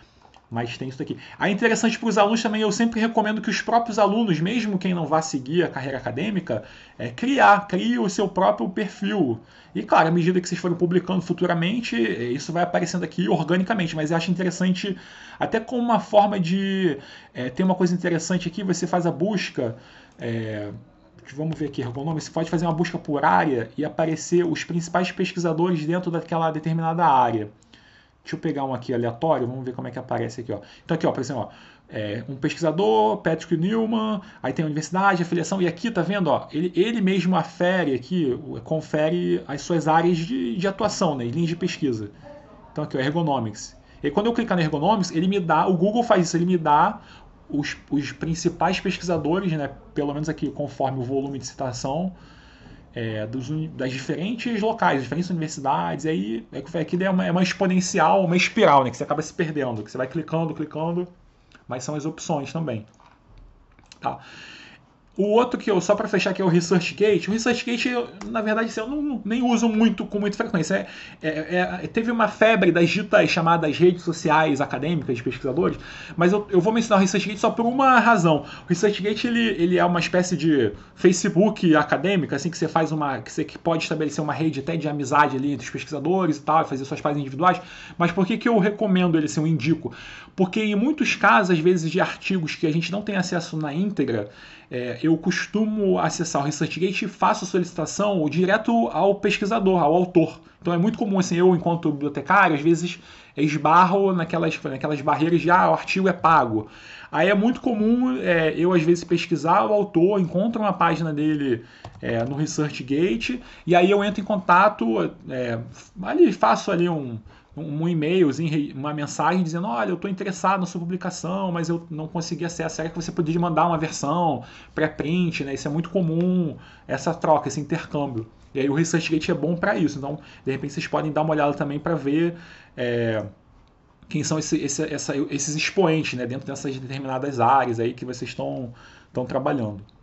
mas tem isso aqui. A é interessante para os alunos também, eu sempre recomendo que os próprios alunos, mesmo quem não vá seguir a carreira acadêmica, é, criar, crie o seu próprio perfil. E claro, à medida que vocês forem publicando futuramente, é, isso vai aparecendo aqui organicamente, mas eu acho interessante, até como uma forma de. É, tem uma coisa interessante aqui, você faz a busca. É, vamos ver aqui, nome. você pode fazer uma busca por área e aparecer os principais pesquisadores dentro daquela determinada área. Deixa eu pegar um aqui aleatório, vamos ver como é que aparece aqui. Ó. Então aqui, ó, por exemplo, ó, é, um pesquisador, Patrick Newman, aí tem a universidade, afiliação, e aqui, tá vendo? Ó, ele, ele mesmo afere aqui, confere as suas áreas de, de atuação, né, linhas de pesquisa. Então aqui, ó, ergonomics. E quando eu clicar no ergonomics, ele me dá, o Google faz isso, ele me dá os, os principais pesquisadores, né, pelo menos aqui conforme o volume de citação, é, dos, das diferentes locais, diferentes universidades, e aí é que aquilo é uma, é uma exponencial, uma espiral, né? Que você acaba se perdendo, que você vai clicando, clicando, mas são as opções também. Tá? O outro que eu, só para fechar, que é o ResearchGate. O ResearchGate, eu, na verdade, assim, eu não, nem uso muito com muita frequência. É, é, é, é, teve uma febre das ditas chamadas redes sociais acadêmicas de pesquisadores, mas eu, eu vou mencionar o ResearchGate só por uma razão. O ResearchGate ele, ele é uma espécie de Facebook acadêmica, assim, que você faz uma. que você que pode estabelecer uma rede até de amizade ali entre os pesquisadores e tal, e fazer suas páginas individuais. Mas por que, que eu recomendo ele, assim, eu indico? Porque em muitos casos, às vezes, de artigos que a gente não tem acesso na íntegra, é, eu costumo acessar o ResearchGate e faço a solicitação direto ao pesquisador, ao autor. Então é muito comum, assim, eu, enquanto bibliotecário, às vezes esbarro naquelas, naquelas barreiras de ah, o artigo é pago. Aí é muito comum é, eu, às vezes, pesquisar o autor, encontro uma página dele é, no ResearchGate, e aí eu entro em contato, é, ali faço ali um, um e-mail, assim, uma mensagem dizendo: Olha, eu estou interessado na sua publicação, mas eu não consegui acesso. Será que você poderia mandar uma versão pré-print? Né? Isso é muito comum, essa troca, esse intercâmbio. E aí o ResearchGate é bom para isso. Então, de repente, vocês podem dar uma olhada também para ver é, quem são esse, esse, essa, esses expoentes né? dentro dessas determinadas áreas aí que vocês estão trabalhando.